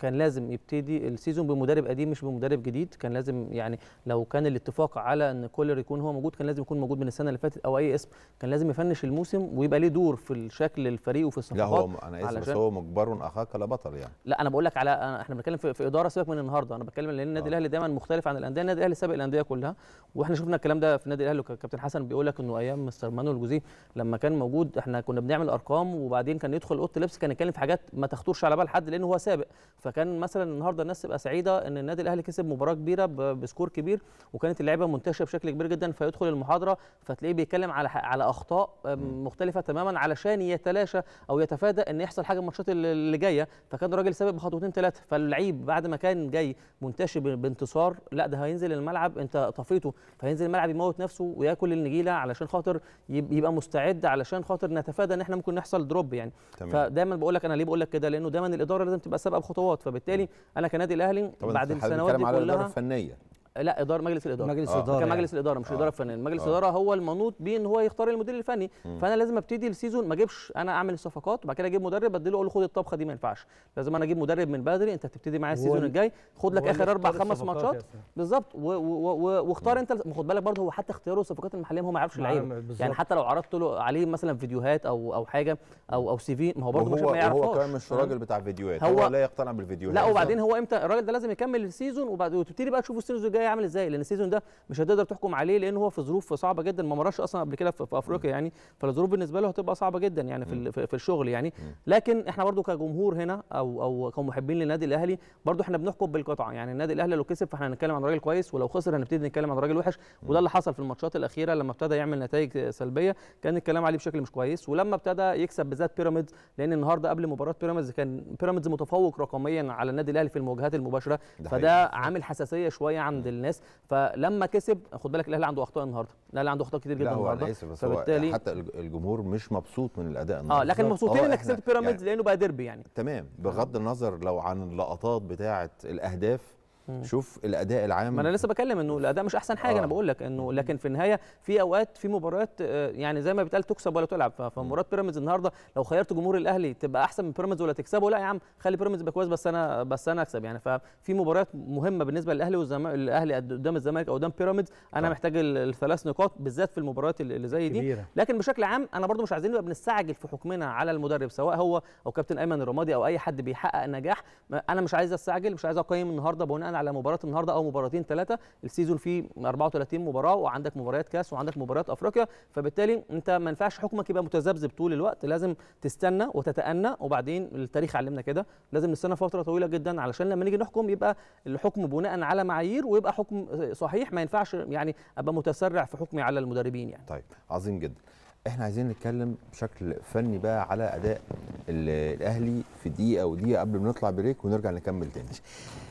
كان لازم يبتدي السيزون بمدرب قديم مش بمدرب جديد كان لازم يعني لو كان الاتفاق على ان كولر يكون هو موجود كان لازم يكون موجود من السنه اللي فاتت او اي اسم كان لازم يفنش الموسم ويبقى ليه دور في الشكل الفريق وفي الصفقات لا هو انا اسف بس هو مجبر اخاك لبطل يعني لا انا بقول لك على احنا بنتكلم في, اداره سيبك من النهارده انا بتكلم لان النادي آه. الاهلي دايما مختلف عن الانديه النادي الاهلي سابق الانديه كلها واحنا شفنا الكلام ده في النادي الاهلي كابتن حسن بيقول لك انه ايام مستر مانويل جوزيه لما كان موجود احنا كنا بنعمل ارقام وبعدين كان يدخل اوضه اللبس كان يتكلم في حاجات ما تخطرش على بال حد لان هو سابق فكان مثلا النهارده الناس تبقى سعيده ان النادي الاهلي كسب مباراه كبيره بسكور كبير وكانت اللعيبه منتشره بشكل كبير جدا فيدخل المحاضره فتلاقيه بيتكلم على على اخطاء مختلفه تماما علشان يتلاشى او يتفادى ان يحصل حاجه الماتشات اللي جايه فكان الراجل سابق بخطوتين ثلاثه فاللعيب بعد ما كان جاي منتشر بانتصار لا ده هينزل الملعب انت طفيته فهينزل الملعب يموت نفسه وياكل النجيله علشان خاطر خاطر يبقى مستعد علشان خاطر نتفادى ان احنا ممكن نحصل دروب يعني تمام. فدايما بقول لك انا ليه بقول لك كده لانه دايما الاداره لازم تبقى سابقه بخطوات فبالتالي انا كنادي الاهلي بعد السنوات دي كلها على الاداره الفنيه لا اداره مجلس الاداره مجلس آه. الاداره آه. كان يعني. مجلس الاداره مش آه. آه. الاداره الفنيه مجلس الاداره آه. هو المنوط بيه ان هو يختار المدير الفني م. فانا لازم ابتدي السيزون ما اجيبش انا اعمل الصفقات وبعد كده اجيب مدرب اديله اقول له خد الطبخه دي ما ينفعش لازم انا اجيب مدرب من بدري انت هتبتدي معايا السيزون الجاي خد لك اخر اربع خمس ماتشات بالظبط واختار انت خد بالك برضه هو حتى اختياره الصفقات المحليه هو ما يعرفش العيب نعم، يعني حتى لو عرضت له عليه مثلا فيديوهات او او حاجه او او سي في ما هو برضه مش ما يعرفش هو كان مش راجل بتاع فيديوهات هو, لا يقتنع بالفيديوهات لا وبعدين هو امتى الراجل ده لازم يكمل السيزون وبعد وتبتدي بقى تشوف السيزون الجاي هيعمل عامل ازاي لان السيزون ده مش هتقدر تحكم عليه لان هو في ظروف صعبه جدا ما مرش اصلا قبل كده في افريقيا يعني فالظروف بالنسبه له هتبقى صعبه جدا يعني في في الشغل يعني لكن احنا برضو كجمهور هنا او او كمحبين للنادي الاهلي برضو احنا بنحكم بالقطعه يعني النادي الاهلي لو كسب فاحنا هنتكلم عن راجل كويس ولو خسر هنبتدي نتكلم عن راجل وحش وده اللي حصل في الماتشات الاخيره لما ابتدى يعمل نتائج سلبيه كان الكلام عليه بشكل مش كويس ولما ابتدى يكسب بالذات بيراميدز لان النهارده قبل مباراه بيراميدز كان بيراميدز متفوق رقميا على النادي الاهلي في المواجهات المباشره فده عامل حساسيه شويه عند للناس فلما كسب خد بالك الاهلي عنده اخطاء النهارده الاهلي عنده اخطاء كتير جدا النهارده فبالتالي حتى الجمهور مش مبسوط من الاداء آه، النهارده اه لكن مبسوطين انك كسبت بيراميدز يعني لانه بقى ديربي يعني تمام بغض النظر لو عن اللقطات بتاعه الاهداف مم. شوف الاداء العام ما انا لسه بكلم انه الاداء مش احسن حاجه آه. انا بقول لك انه لكن في النهايه في اوقات في مباريات آه، يعني زي ما بيتقال تكسب ولا تلعب فمباراه بيراميدز النهارده لو خيرت جمهور الاهلي تبقى احسن من بيراميدز ولا تكسبه لا يا عم خلي بيراميدز يبقى كويس بس انا بس انا اكسب يعني ففي مباريات مهمه بالنسبه للاهلي والزمالك الاهلي قدام الزمالك او قدام بيراميدز انا آه. محتاج الثلاث نقاط بالذات في المباريات اللي زي دي كبيرة. لكن بشكل عام انا برضو مش عايزين نبقى بنستعجل في حكمنا على المدرب سواء هو او كابتن ايمن الرمادي او اي حد بيحقق نجاح انا مش عايز استعجل مش عايز اقيم النهارده بناء على مباراه النهارده او مباراتين ثلاثه السيزون فيه 34 مباراه وعندك مباريات كاس وعندك مباريات افريقيا فبالتالي انت ما ينفعش حكمك يبقى متذبذب طول الوقت لازم تستنى وتتأنى وبعدين التاريخ علمنا كده لازم نستنى فتره طويله جدا علشان لما نيجي نحكم يبقى الحكم بناء على معايير ويبقى حكم صحيح ما ينفعش يعني ابقى متسرع في حكمي على المدربين يعني طيب عظيم جدا احنا عايزين نتكلم بشكل فني بقى على اداء الاهلي في دقيقه ودقيقه قبل ما نطلع بريك ونرجع نكمل تاني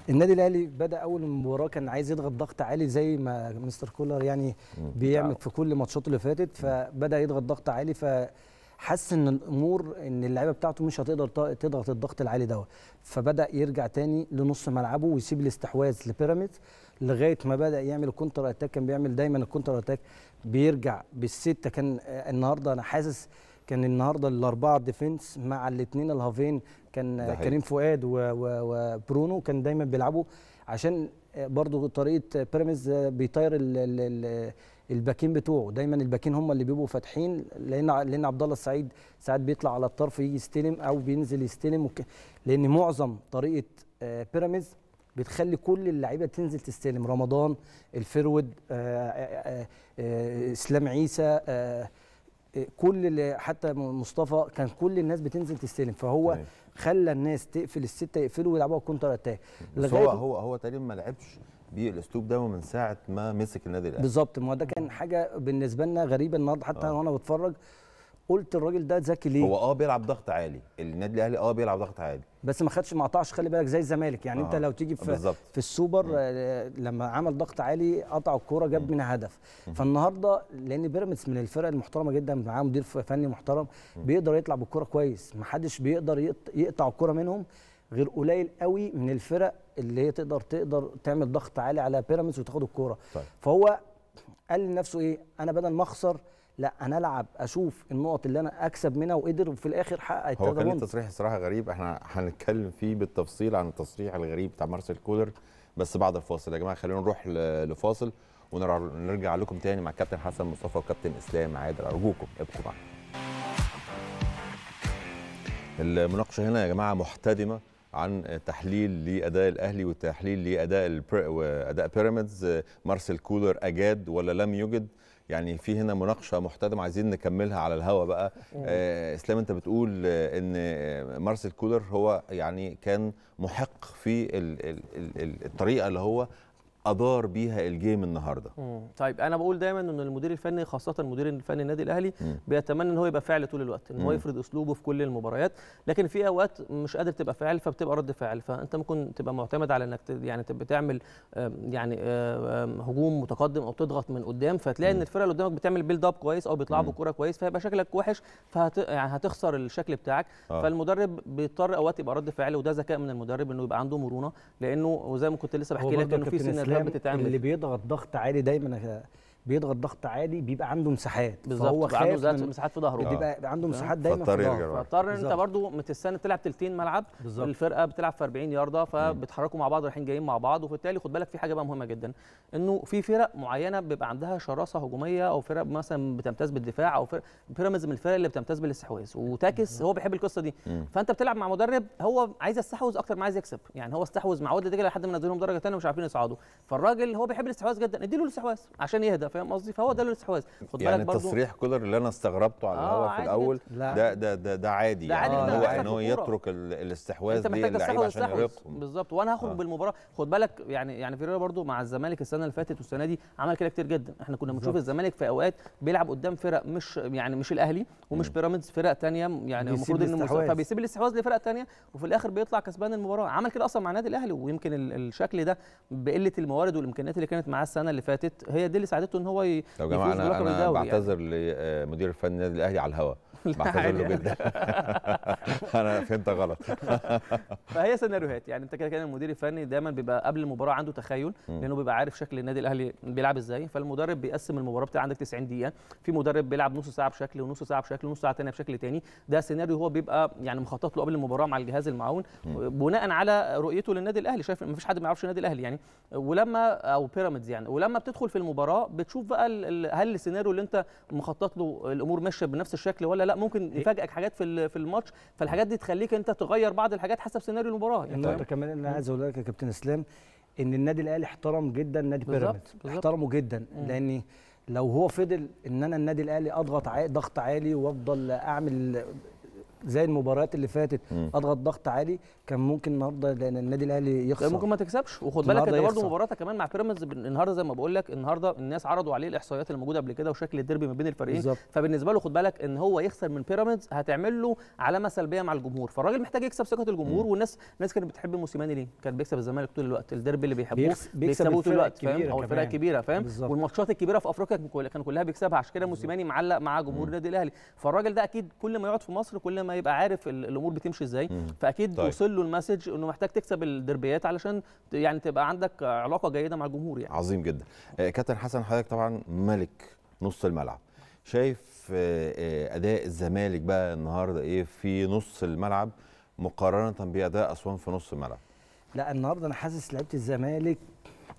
النادي الاهلي بدا اول مباراه كان عايز يضغط ضغط عالي زي ما مستر كولر يعني بيعمل نعم. في كل ماتشاته اللي فاتت فبدا يضغط ضغط عالي ف حس ان الامور ان اللعيبه بتاعته مش هتقدر تضغط الضغط العالي دوت فبدا يرجع تاني لنص ملعبه ويسيب الاستحواذ لبيراميدز لغايه ما بدا يعمل كونتر اتاك كان بيعمل دايما الكونتر اتاك بيرجع بالسته كان النهارده انا حاسس كان النهارده الاربعه ديفنس مع الاثنين الهافين كان كريم فؤاد وبرونو كان دايما بيلعبوا عشان برضو طريقه بيراميدز بيطير الباكين بتوعه دايما الباكين هم اللي بيبقوا فاتحين لان لان عبد الله السعيد ساعات بيطلع على الطرف يجي يستلم او بينزل يستلم لان معظم طريقه آه، بيراميدز بتخلي كل اللعيبه تنزل تستلم رمضان الفرود آآ آه، آآ آه، آه، اسلام عيسى كل اللي حتى مصطفى كان كل الناس بتنزل تستلم فهو خلى الناس تقفل السته يقفلوا ويلعبوها كونتر اتاك هو هو هو تقريبا ما لعبش بالاسلوب ده من ساعه ما مسك النادي الاهلي بالظبط ما ده كان حاجه بالنسبه لنا غريبه النهارده حتى أوه. وانا بتفرج قلت الراجل ده ذكي ليه هو اه بيلعب ضغط عالي النادي الاهلي اه بيلعب ضغط عالي بس ما خدش ما قطعش خلي بالك زي الزمالك يعني آه. انت لو تيجي في بالزبط. في السوبر آه، لما عمل ضغط عالي قطع الكوره جاب منها هدف فالنهارده لان بيراميدز من الفرق المحترمه جدا معاه مدير فني محترم بيقدر يطلع بالكوره كويس ما حدش بيقدر يقطع الكوره منهم غير قليل قوي من الفرق اللي هي تقدر تقدر تعمل ضغط عالي على بيراميدز وتاخد الكوره طيب. فهو قال لنفسه ايه انا بدل ما اخسر لا انا العب اشوف النقط اللي انا اكسب منها وقدر وفي الاخر حقق التلاتة هو كان التصريح تصريح الصراحه غريب احنا هنتكلم فيه بالتفصيل عن التصريح الغريب بتاع مارسيل كولر بس بعد الفاصل يا جماعه خلينا نروح لفاصل ونرجع لكم تاني مع كابتن حسن مصطفى وكابتن اسلام عادل ارجوكم ابقوا معانا المناقشه هنا يا جماعه محتدمه عن تحليل لاداء الاهلي وتحليل لاداء البر... واداء بيراميدز مارسيل كولر اجاد ولا لم يجد يعني في هنا مناقشه محتدمه عايزين نكملها على الهوا بقى آه اسلام انت بتقول ان مارسيل كولر هو يعني كان محق في ال ال ال الطريقه اللي هو ادار بيها الجيم النهارده مم. طيب انا بقول دايما ان المدير الفني خاصه المدير الفني النادي الاهلي مم. بيتمنى ان هو يبقى فاعل طول الوقت ان هو يفرض اسلوبه في كل المباريات لكن في اوقات مش قادر تبقى فاعل فبتبقى رد فعل فانت ممكن تبقى معتمد على انك يعني تبقى تعمل يعني هجوم متقدم او تضغط من قدام فتلاقي ان الفرقه اللي قدامك بتعمل بيلد اب كويس او بيطلعوا بالكوره كويس فهيبقى شكلك وحش فهت يعني هتخسر الشكل بتاعك آه. فالمدرب بيضطر اوقات يبقى رد فعل وده ذكاء من المدرب انه يبقى عنده مرونه لانه وزي ما كنت لسه بحكي لك انه في سنة بتتعمل اللي بيضغط ضغط عالي دايما بيضغط ضغط عالي بيبقى عنده مساحات بالظبط خايف عنده من مساحات في ظهره بيبقى آه. عنده مساحات دايما في ظهره فاضطر انت برضو متستنى تلعب تلتين ملعب بالزبط. الفرقه بتلعب في 40 يارده فبيتحركوا مع بعض رايحين جايين مع بعض وبالتالي خد بالك في حاجه بقى مهمه جدا انه في فرق معينه بيبقى عندها شراسه هجوميه او فرق مثلا بتمتاز بالدفاع او فرق بيراميدز من الفرق اللي بتمتاز بالاستحواذ وتاكس هو بيحب القصه دي مم. فانت بتلعب مع مدرب هو عايز يستحوذ اكتر ما عايز يكسب يعني هو استحوذ مع ود لحد ما نزلهم درجه ثانيه مش عارفين يصعدوا فالراجل هو بيحب الاستحواذ جدا اديله الاستحواذ عشان يهدى فاهم قصدي فهو ده الاستحواذ خد يعني بالك برضه تصريح كولر اللي انا استغربته على الهواء آه في الاول لا. ده ده ده, ده عادي ده عادي يعني آه هو ان هو يترك الاستحواذ دي محتاج تستحوذ عشان بالظبط وانا هاخد آه. بالمباراه خد بالك يعني يعني فيريرا برضه مع الزمالك السنه اللي فاتت والسنه دي عمل كده كتير جدا احنا كنا بنشوف الزمالك في اوقات بيلعب قدام فرق مش يعني مش الاهلي ومش بيراميدز فرق ثانيه يعني المفروض ان فبيسيب الاستحواذ لفرق ثانيه وفي الاخر بيطلع كسبان المباراه عمل كده اصلا مع النادي الاهلي ويمكن الشكل ده بقله الموارد والامكانيات اللي كانت معاه السنه اللي فاتت هي دي اللي ساعدته ان هو جماعه انا الدولي يعني. بعتذر لمدير آه، الفني النادي الاهلي على الهواء بعتذر له جدا انا فهمت غلط فهي سيناريوهات يعني انت كده كده المدير الفني دايما بيبقى قبل المباراه عنده تخيل لانه بيبقى عارف شكل النادي الاهلي بيلعب ازاي فالمدرب بيقسم المباراه بتاع عندك 90 دقيقه في مدرب بيلعب نص ساعه بشكل ونص ساعه بشكل ونص ساعه ثانيه بشكل ثاني ده سيناريو هو بيبقى يعني مخطط له قبل المباراه مع الجهاز المعاون بناء على رؤيته للنادي الاهلي شايف مفيش حد ما يعرفش النادي الاهلي يعني ولما او بيراميدز يعني ولما بتدخل في المباراه بتشوف بقى هل السيناريو اللي انت مخطط له الامور ماشيه بنفس الشكل ولا لا ممكن إيه؟ يفاجئك حاجات في في الماتش فالحاجات دي تخليك انت تغير بعض الحاجات حسب سيناريو المباراه يعني النقطه كمان اللي انا عايز اقولها لك يا كابتن اسلام ان النادي الاهلي احترم جدا نادي بيراميدز احترمه جدا لان لو هو فضل ان انا النادي الاهلي اضغط ضغط عالي وافضل اعمل زي المباريات اللي فاتت اضغط ضغط عالي كان ممكن النهارده لان النادي الاهلي يخسر طيب، ممكن ما تكسبش وخد بالك ده برضه مباراته كمان مع بيراميدز النهارده زي ما بقول لك النهارده الناس عرضوا عليه الاحصائيات اللي موجوده قبل كده وشكل الديربي ما بين الفريقين بالزبط. فبالنسبه له خد بالك ان هو يخسر من بيراميدز هتعمل له علامه سلبيه مع الجمهور فالراجل محتاج يكسب ثقه الجمهور مم. والناس الناس كانت بتحب موسيماني ليه كان بيكسب الزمالك طول الوقت الديربي اللي بيحبوه بيكسبوه طول الوقت فاهم او الفرق الكبيره فاهم والماتشات الكبيره في افريقيا كان كلها بيكسبها عشان كده موسيماني معلق مع جمهور النادي الاهلي فالراجل ده اكيد كل ما يقعد في مصر كل ما يبقى عارف الامور بتمشي ازاي فاكيد طيب. وصل له المسج انه محتاج تكسب الدربيات علشان يعني تبقى عندك علاقه جيده مع الجمهور يعني عظيم جدا آه، كابتن حسن حضرتك طبعا ملك نص الملعب شايف آه، آه، اداء الزمالك بقى النهارده ايه في نص الملعب مقارنه باداء اسوان في نص الملعب لا النهارده انا حاسس لعيبه الزمالك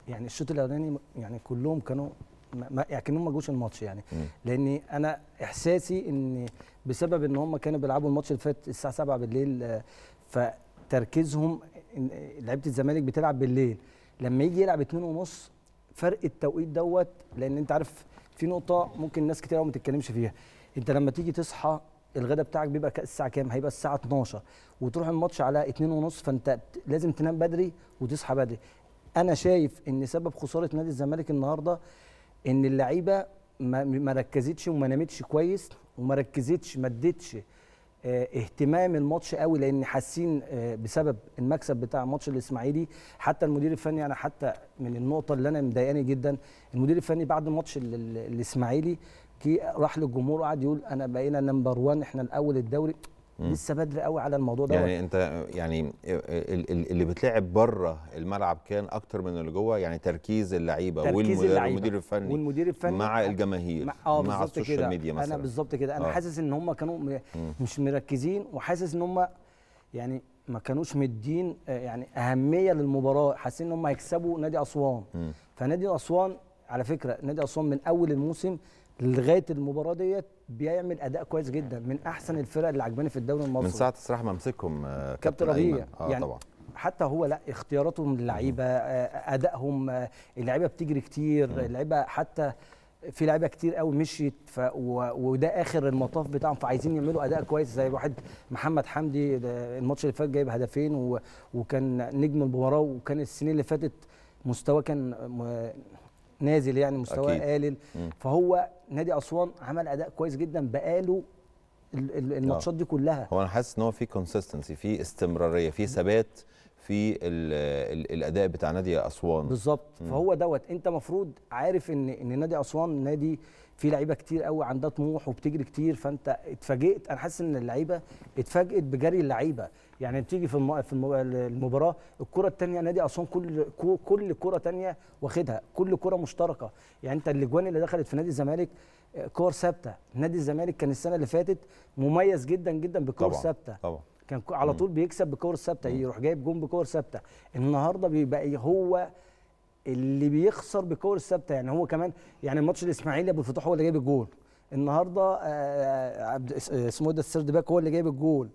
يعني الشوط الاولاني يعني كلهم كانوا ما اكنهم ما جوش الماتش يعني لان انا احساسي ان بسبب ان هم كانوا بيلعبوا الماتش اللي فات الساعه 7 بالليل فتركيزهم لعيبه الزمالك بتلعب بالليل لما يجي يلعب 2 ونص فرق التوقيت دوت لان انت عارف في نقطه ممكن ناس كتير ما تتكلمش فيها انت لما تيجي تصحى الغداء بتاعك بيبقى الساعه كام هيبقى الساعه 12 وتروح الماتش على 2 ونص فانت لازم تنام بدري وتصحى بدري انا شايف ان سبب خساره نادي الزمالك النهارده ان اللعيبه ما ركزتش وما نامتش كويس وما ركزتش ما ادتش آه، اهتمام الماتش قوي لان حاسين آه، بسبب المكسب بتاع ماتش الاسماعيلي حتى المدير الفني انا حتى من النقطه اللي انا مضايقاني جدا المدير الفني بعد ماتش الاسماعيلي راح للجمهور وقعد يقول انا بقينا نمبر 1 احنا الاول الدوري لسه بدري قوي على الموضوع ده يعني انت يعني اللي بتلعب بره الملعب كان اكتر من اللي جوه يعني تركيز اللعيبه والمدير الفني والمدير الفني مع الجماهير مع, آه مع السوشيال كدا. ميديا مثلا انا بالظبط كده انا آه. حاسس ان هم كانوا مش مركزين وحاسس ان هم يعني ما كانوش مدين آه، يعني اهميه للمباراه حاسين ان هم هيكسبوا نادي اسوان فنادي اسوان على فكره نادي اسوان من اول الموسم لغايه المباراه ديت بيعمل اداء كويس جدا من احسن الفرق اللي عجباني في الدوري المصري من ساعه الصراحه ما مسكهم آه، كابتن ربيع آه يعني طبعا حتى هو لا اختياراتهم للعيبه اللعيبه آه، ادائهم آه، اللعيبه بتجري كتير اللعيبه حتى في لعيبه كتير قوي مشيت ف... و... وده اخر المطاف بتاعهم فعايزين يعملوا اداء كويس زي الواحد محمد حمدي الماتش اللي فات جايب هدفين و... وكان نجم المباراه وكان السنين اللي فاتت مستواه كان نازل يعني مستواه قالل فهو نادي اسوان عمل اداء كويس جدا بقاله الماتشات آه. دي كلها هو انا حاسس ان هو في كونسيستنسي في استمراريه في ثبات في الاداء بتاع نادي اسوان بالظبط فهو دوت انت مفروض عارف ان ان نادي اسوان نادي في لعيبه كتير قوي عندها طموح وبتجري كتير فانت اتفاجئت انا حاسس ان اللعيبه اتفاجئت بجري اللعيبه يعني تيجي في في المباراه الكره الثانيه نادي اسوان كل كل كره ثانيه واخدها كل كره مشتركه يعني انت الاجوان اللي دخلت في نادي الزمالك آه، كور ثابته نادي الزمالك كان السنه اللي فاتت مميز جدا جدا بكور ثابته طبعا كان على طول بيكسب بكور ثابته يروح جايب جون بكور ثابته النهارده بيبقى إيه؟ هو اللي بيخسر بكور الثابته يعني هو كمان يعني الماتش الاسماعيلي ابو الفتوح هو اللي جايب الجول النهارده آه، آه، اسمه إيه ده السيرد باك هو اللي جايب الجول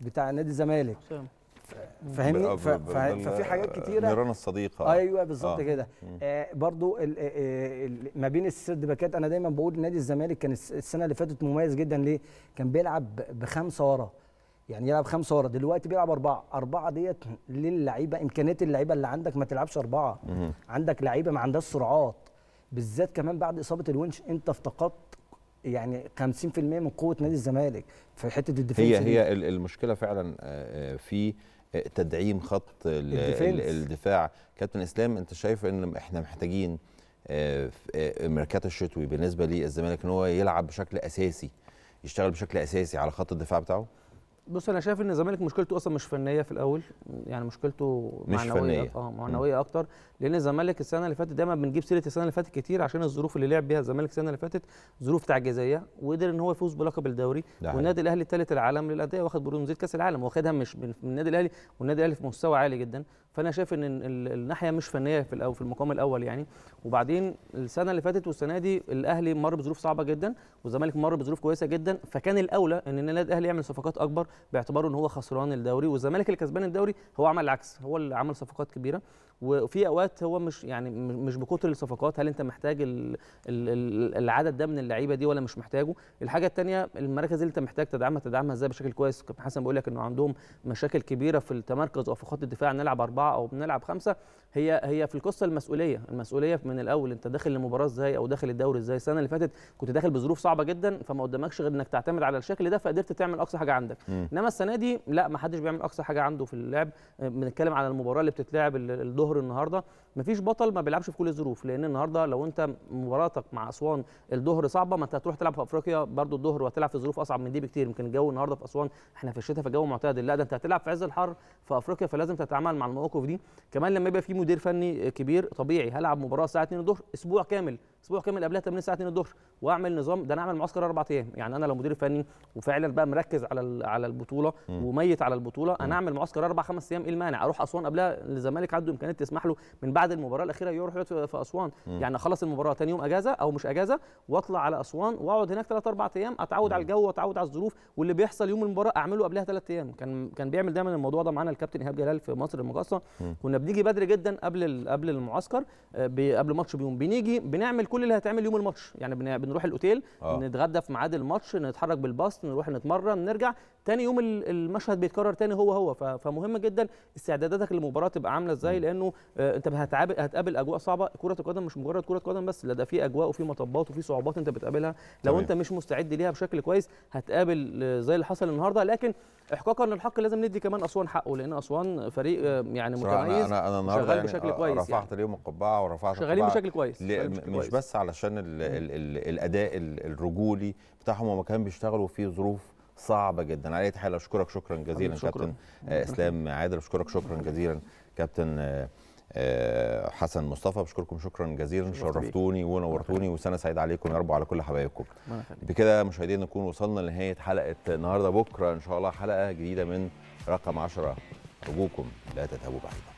بتاع نادي الزمالك فاهمني ففي حاجات كتيره نيران الصديقه ايوه بالظبط آه. كده آه برضو ال آه، ال ما بين باكات انا دايما بقول نادي الزمالك كان السنه اللي فاتت مميز جدا ليه كان بيلعب بخمسه ورا يعني يلعب خمسه ورا دلوقتي بيلعب اربعه اربعه ديت للعيبه امكانيات اللعيبه اللي عندك ما تلعبش اربعه عندك لعيبه ما عندهاش سرعات بالذات كمان بعد اصابه الونش انت افتقدت يعني 50% من قوه نادي الزمالك في حته الدفاع هي هي المشكله فعلا آه، آه، في آه، تدعيم خط الدفاع كابتن اسلام انت شايف ان احنا محتاجين ميركاتو الشتوي بالنسبه للزمالك ان هو يلعب بشكل اساسي يشتغل بشكل اساسي على خط الدفاع بتاعه بص انا شايف ان الزمالك مشكلته اصلا مش فنيه في الاول يعني مشكلته مش معنويه اه معنويه اكتر لان الزمالك السنه اللي فاتت دايما بنجيب سيره السنه اللي فاتت كتير عشان الظروف اللي لعب بيها الزمالك السنه اللي فاتت ظروف تعجيزيه وقدر ان هو يفوز بلقب الدوري والنادي الاهلي ثالث العالم للانديه واخد برونزيه كاس العالم واخدها مش من النادي الاهلي والنادي الاهلي في مستوى عالي جدا فانا شايف ان الناحيه مش فنيه في الاول في المقام الاول يعني وبعدين السنه اللي فاتت والسنه دي الاهلي مر بظروف صعبه جدا والزمالك مر بظروف كويسه جدا فكان الاولى ان النادي الاهلي يعمل صفقات اكبر باعتباره ان هو خسران الدوري والزمالك اللي كسبان الدوري هو عمل العكس هو اللي عمل صفقات كبيره وفي اوقات هو مش يعني مش بكتر الصفقات هل انت محتاج الـ الـ العدد ده من اللعيبه دي ولا مش محتاجه الحاجه الثانيه المراكز اللي انت محتاج تدعمها تدعمها ازاي بشكل كويس كابتن حسن بيقول لك انه عندهم مشاكل كبيره في التمركز او في خط الدفاع نلعب اربعه او بنلعب خمسه هي هي في القصه المسؤوليه المسؤوليه من الاول انت داخل المباراه ازاي او داخل الدوري ازاي السنه اللي فاتت كنت داخل بظروف صعبه جدا فما قدامكش غير انك تعتمد على الشكل ده فقدرت تعمل اقصى حاجه عندك انما السنه دي لا ما حدش بيعمل اقصى حاجه عنده في اللعب بنتكلم على المباراه اللي بتتلعب الظهر النهارده ما فيش بطل ما بيلعبش في كل الظروف لان النهارده لو انت مباراتك مع اسوان الظهر صعبه ما انت هتروح تلعب في افريقيا برده الظهر وهتلعب في ظروف اصعب من دي بكتير يمكن الجو النهارده في اسوان احنا في الشتاء فالجو معتدل لا ده انت هتلعب في عز الحر في افريقيا فلازم تتعامل مع المواقف دي كمان لما يبقى في مدير فني كبير طبيعي هلعب مباراه الساعه 2 الظهر اسبوع كامل اسبوع كامل قبلها تمرين الساعه 2 الظهر واعمل نظام ده انا اعمل معسكر اربع ايام يعني انا لو مدير فني وفعلا بقى مركز على على البطوله م. وميت على البطوله انا اعمل معسكر اربع خمس ايام ايه المانع اروح اسوان قبلها الزمالك عنده امكانيات تسمح له من بعد المباراه الاخيره يروح يقعد في اسوان م. يعني اخلص المباراه ثاني يوم اجازه او مش اجازه واطلع على اسوان واقعد هناك ثلاث اربع ايام اتعود م. على الجو واتعود على الظروف واللي بيحصل يوم المباراه اعمله قبلها ثلاث ايام كان كان بيعمل دايما الموضوع ده معانا الكابتن ايهاب جلال في مصر المقاصه كنا بنيجي بدري جدا قبل قبل المعسكر آه، قبل ماتش بيوم بنيجي بنعمل كل اللي هتعمل يوم الماتش يعني بنروح الاوتيل آه. نتغدى في ميعاد الماتش نتحرك بالباص نروح نتمرن نرجع تاني يوم المشهد بيتكرر تاني هو هو فمهم جدا استعداداتك للمباراه تبقى عامله ازاي لانه آه، انت هتقابل اجواء صعبه كره القدم مش مجرد كره قدم بس لا ده في اجواء وفي مطبات وفي صعوبات انت بتقابلها لو طبعا. انت مش مستعد ليها بشكل كويس هتقابل آه، زي اللي حصل النهارده لكن احقاقا للحق لازم ندي كمان اسوان حقه لان اسوان فريق آه، يعني متميز انا انا شغال يعني بشكل كويس رفعت يعني. ليهم القبعه ورفعت شغالين بشكل كويس مش بس علشان ال ال ال الاداء الرجولي بتاعهم هم كانوا بيشتغلوا في ظروف صعبه جدا على اي حال اشكرك شكرا جزيلا شكرا. كابتن شكرا. آه، اسلام عادل اشكرك شكرا جزيلا كابتن آه، آه، حسن مصطفى بشكركم شكرا جزيلا شرفتوني ونورتوني وسنه سعيده عليكم يا رب وعلى كل حبايبكم بكده مشاهدينا نكون وصلنا لنهايه حلقه النهارده بكره ان شاء الله حلقه جديده من رقم 10 ارجوكم لا تذهبوا بعيدا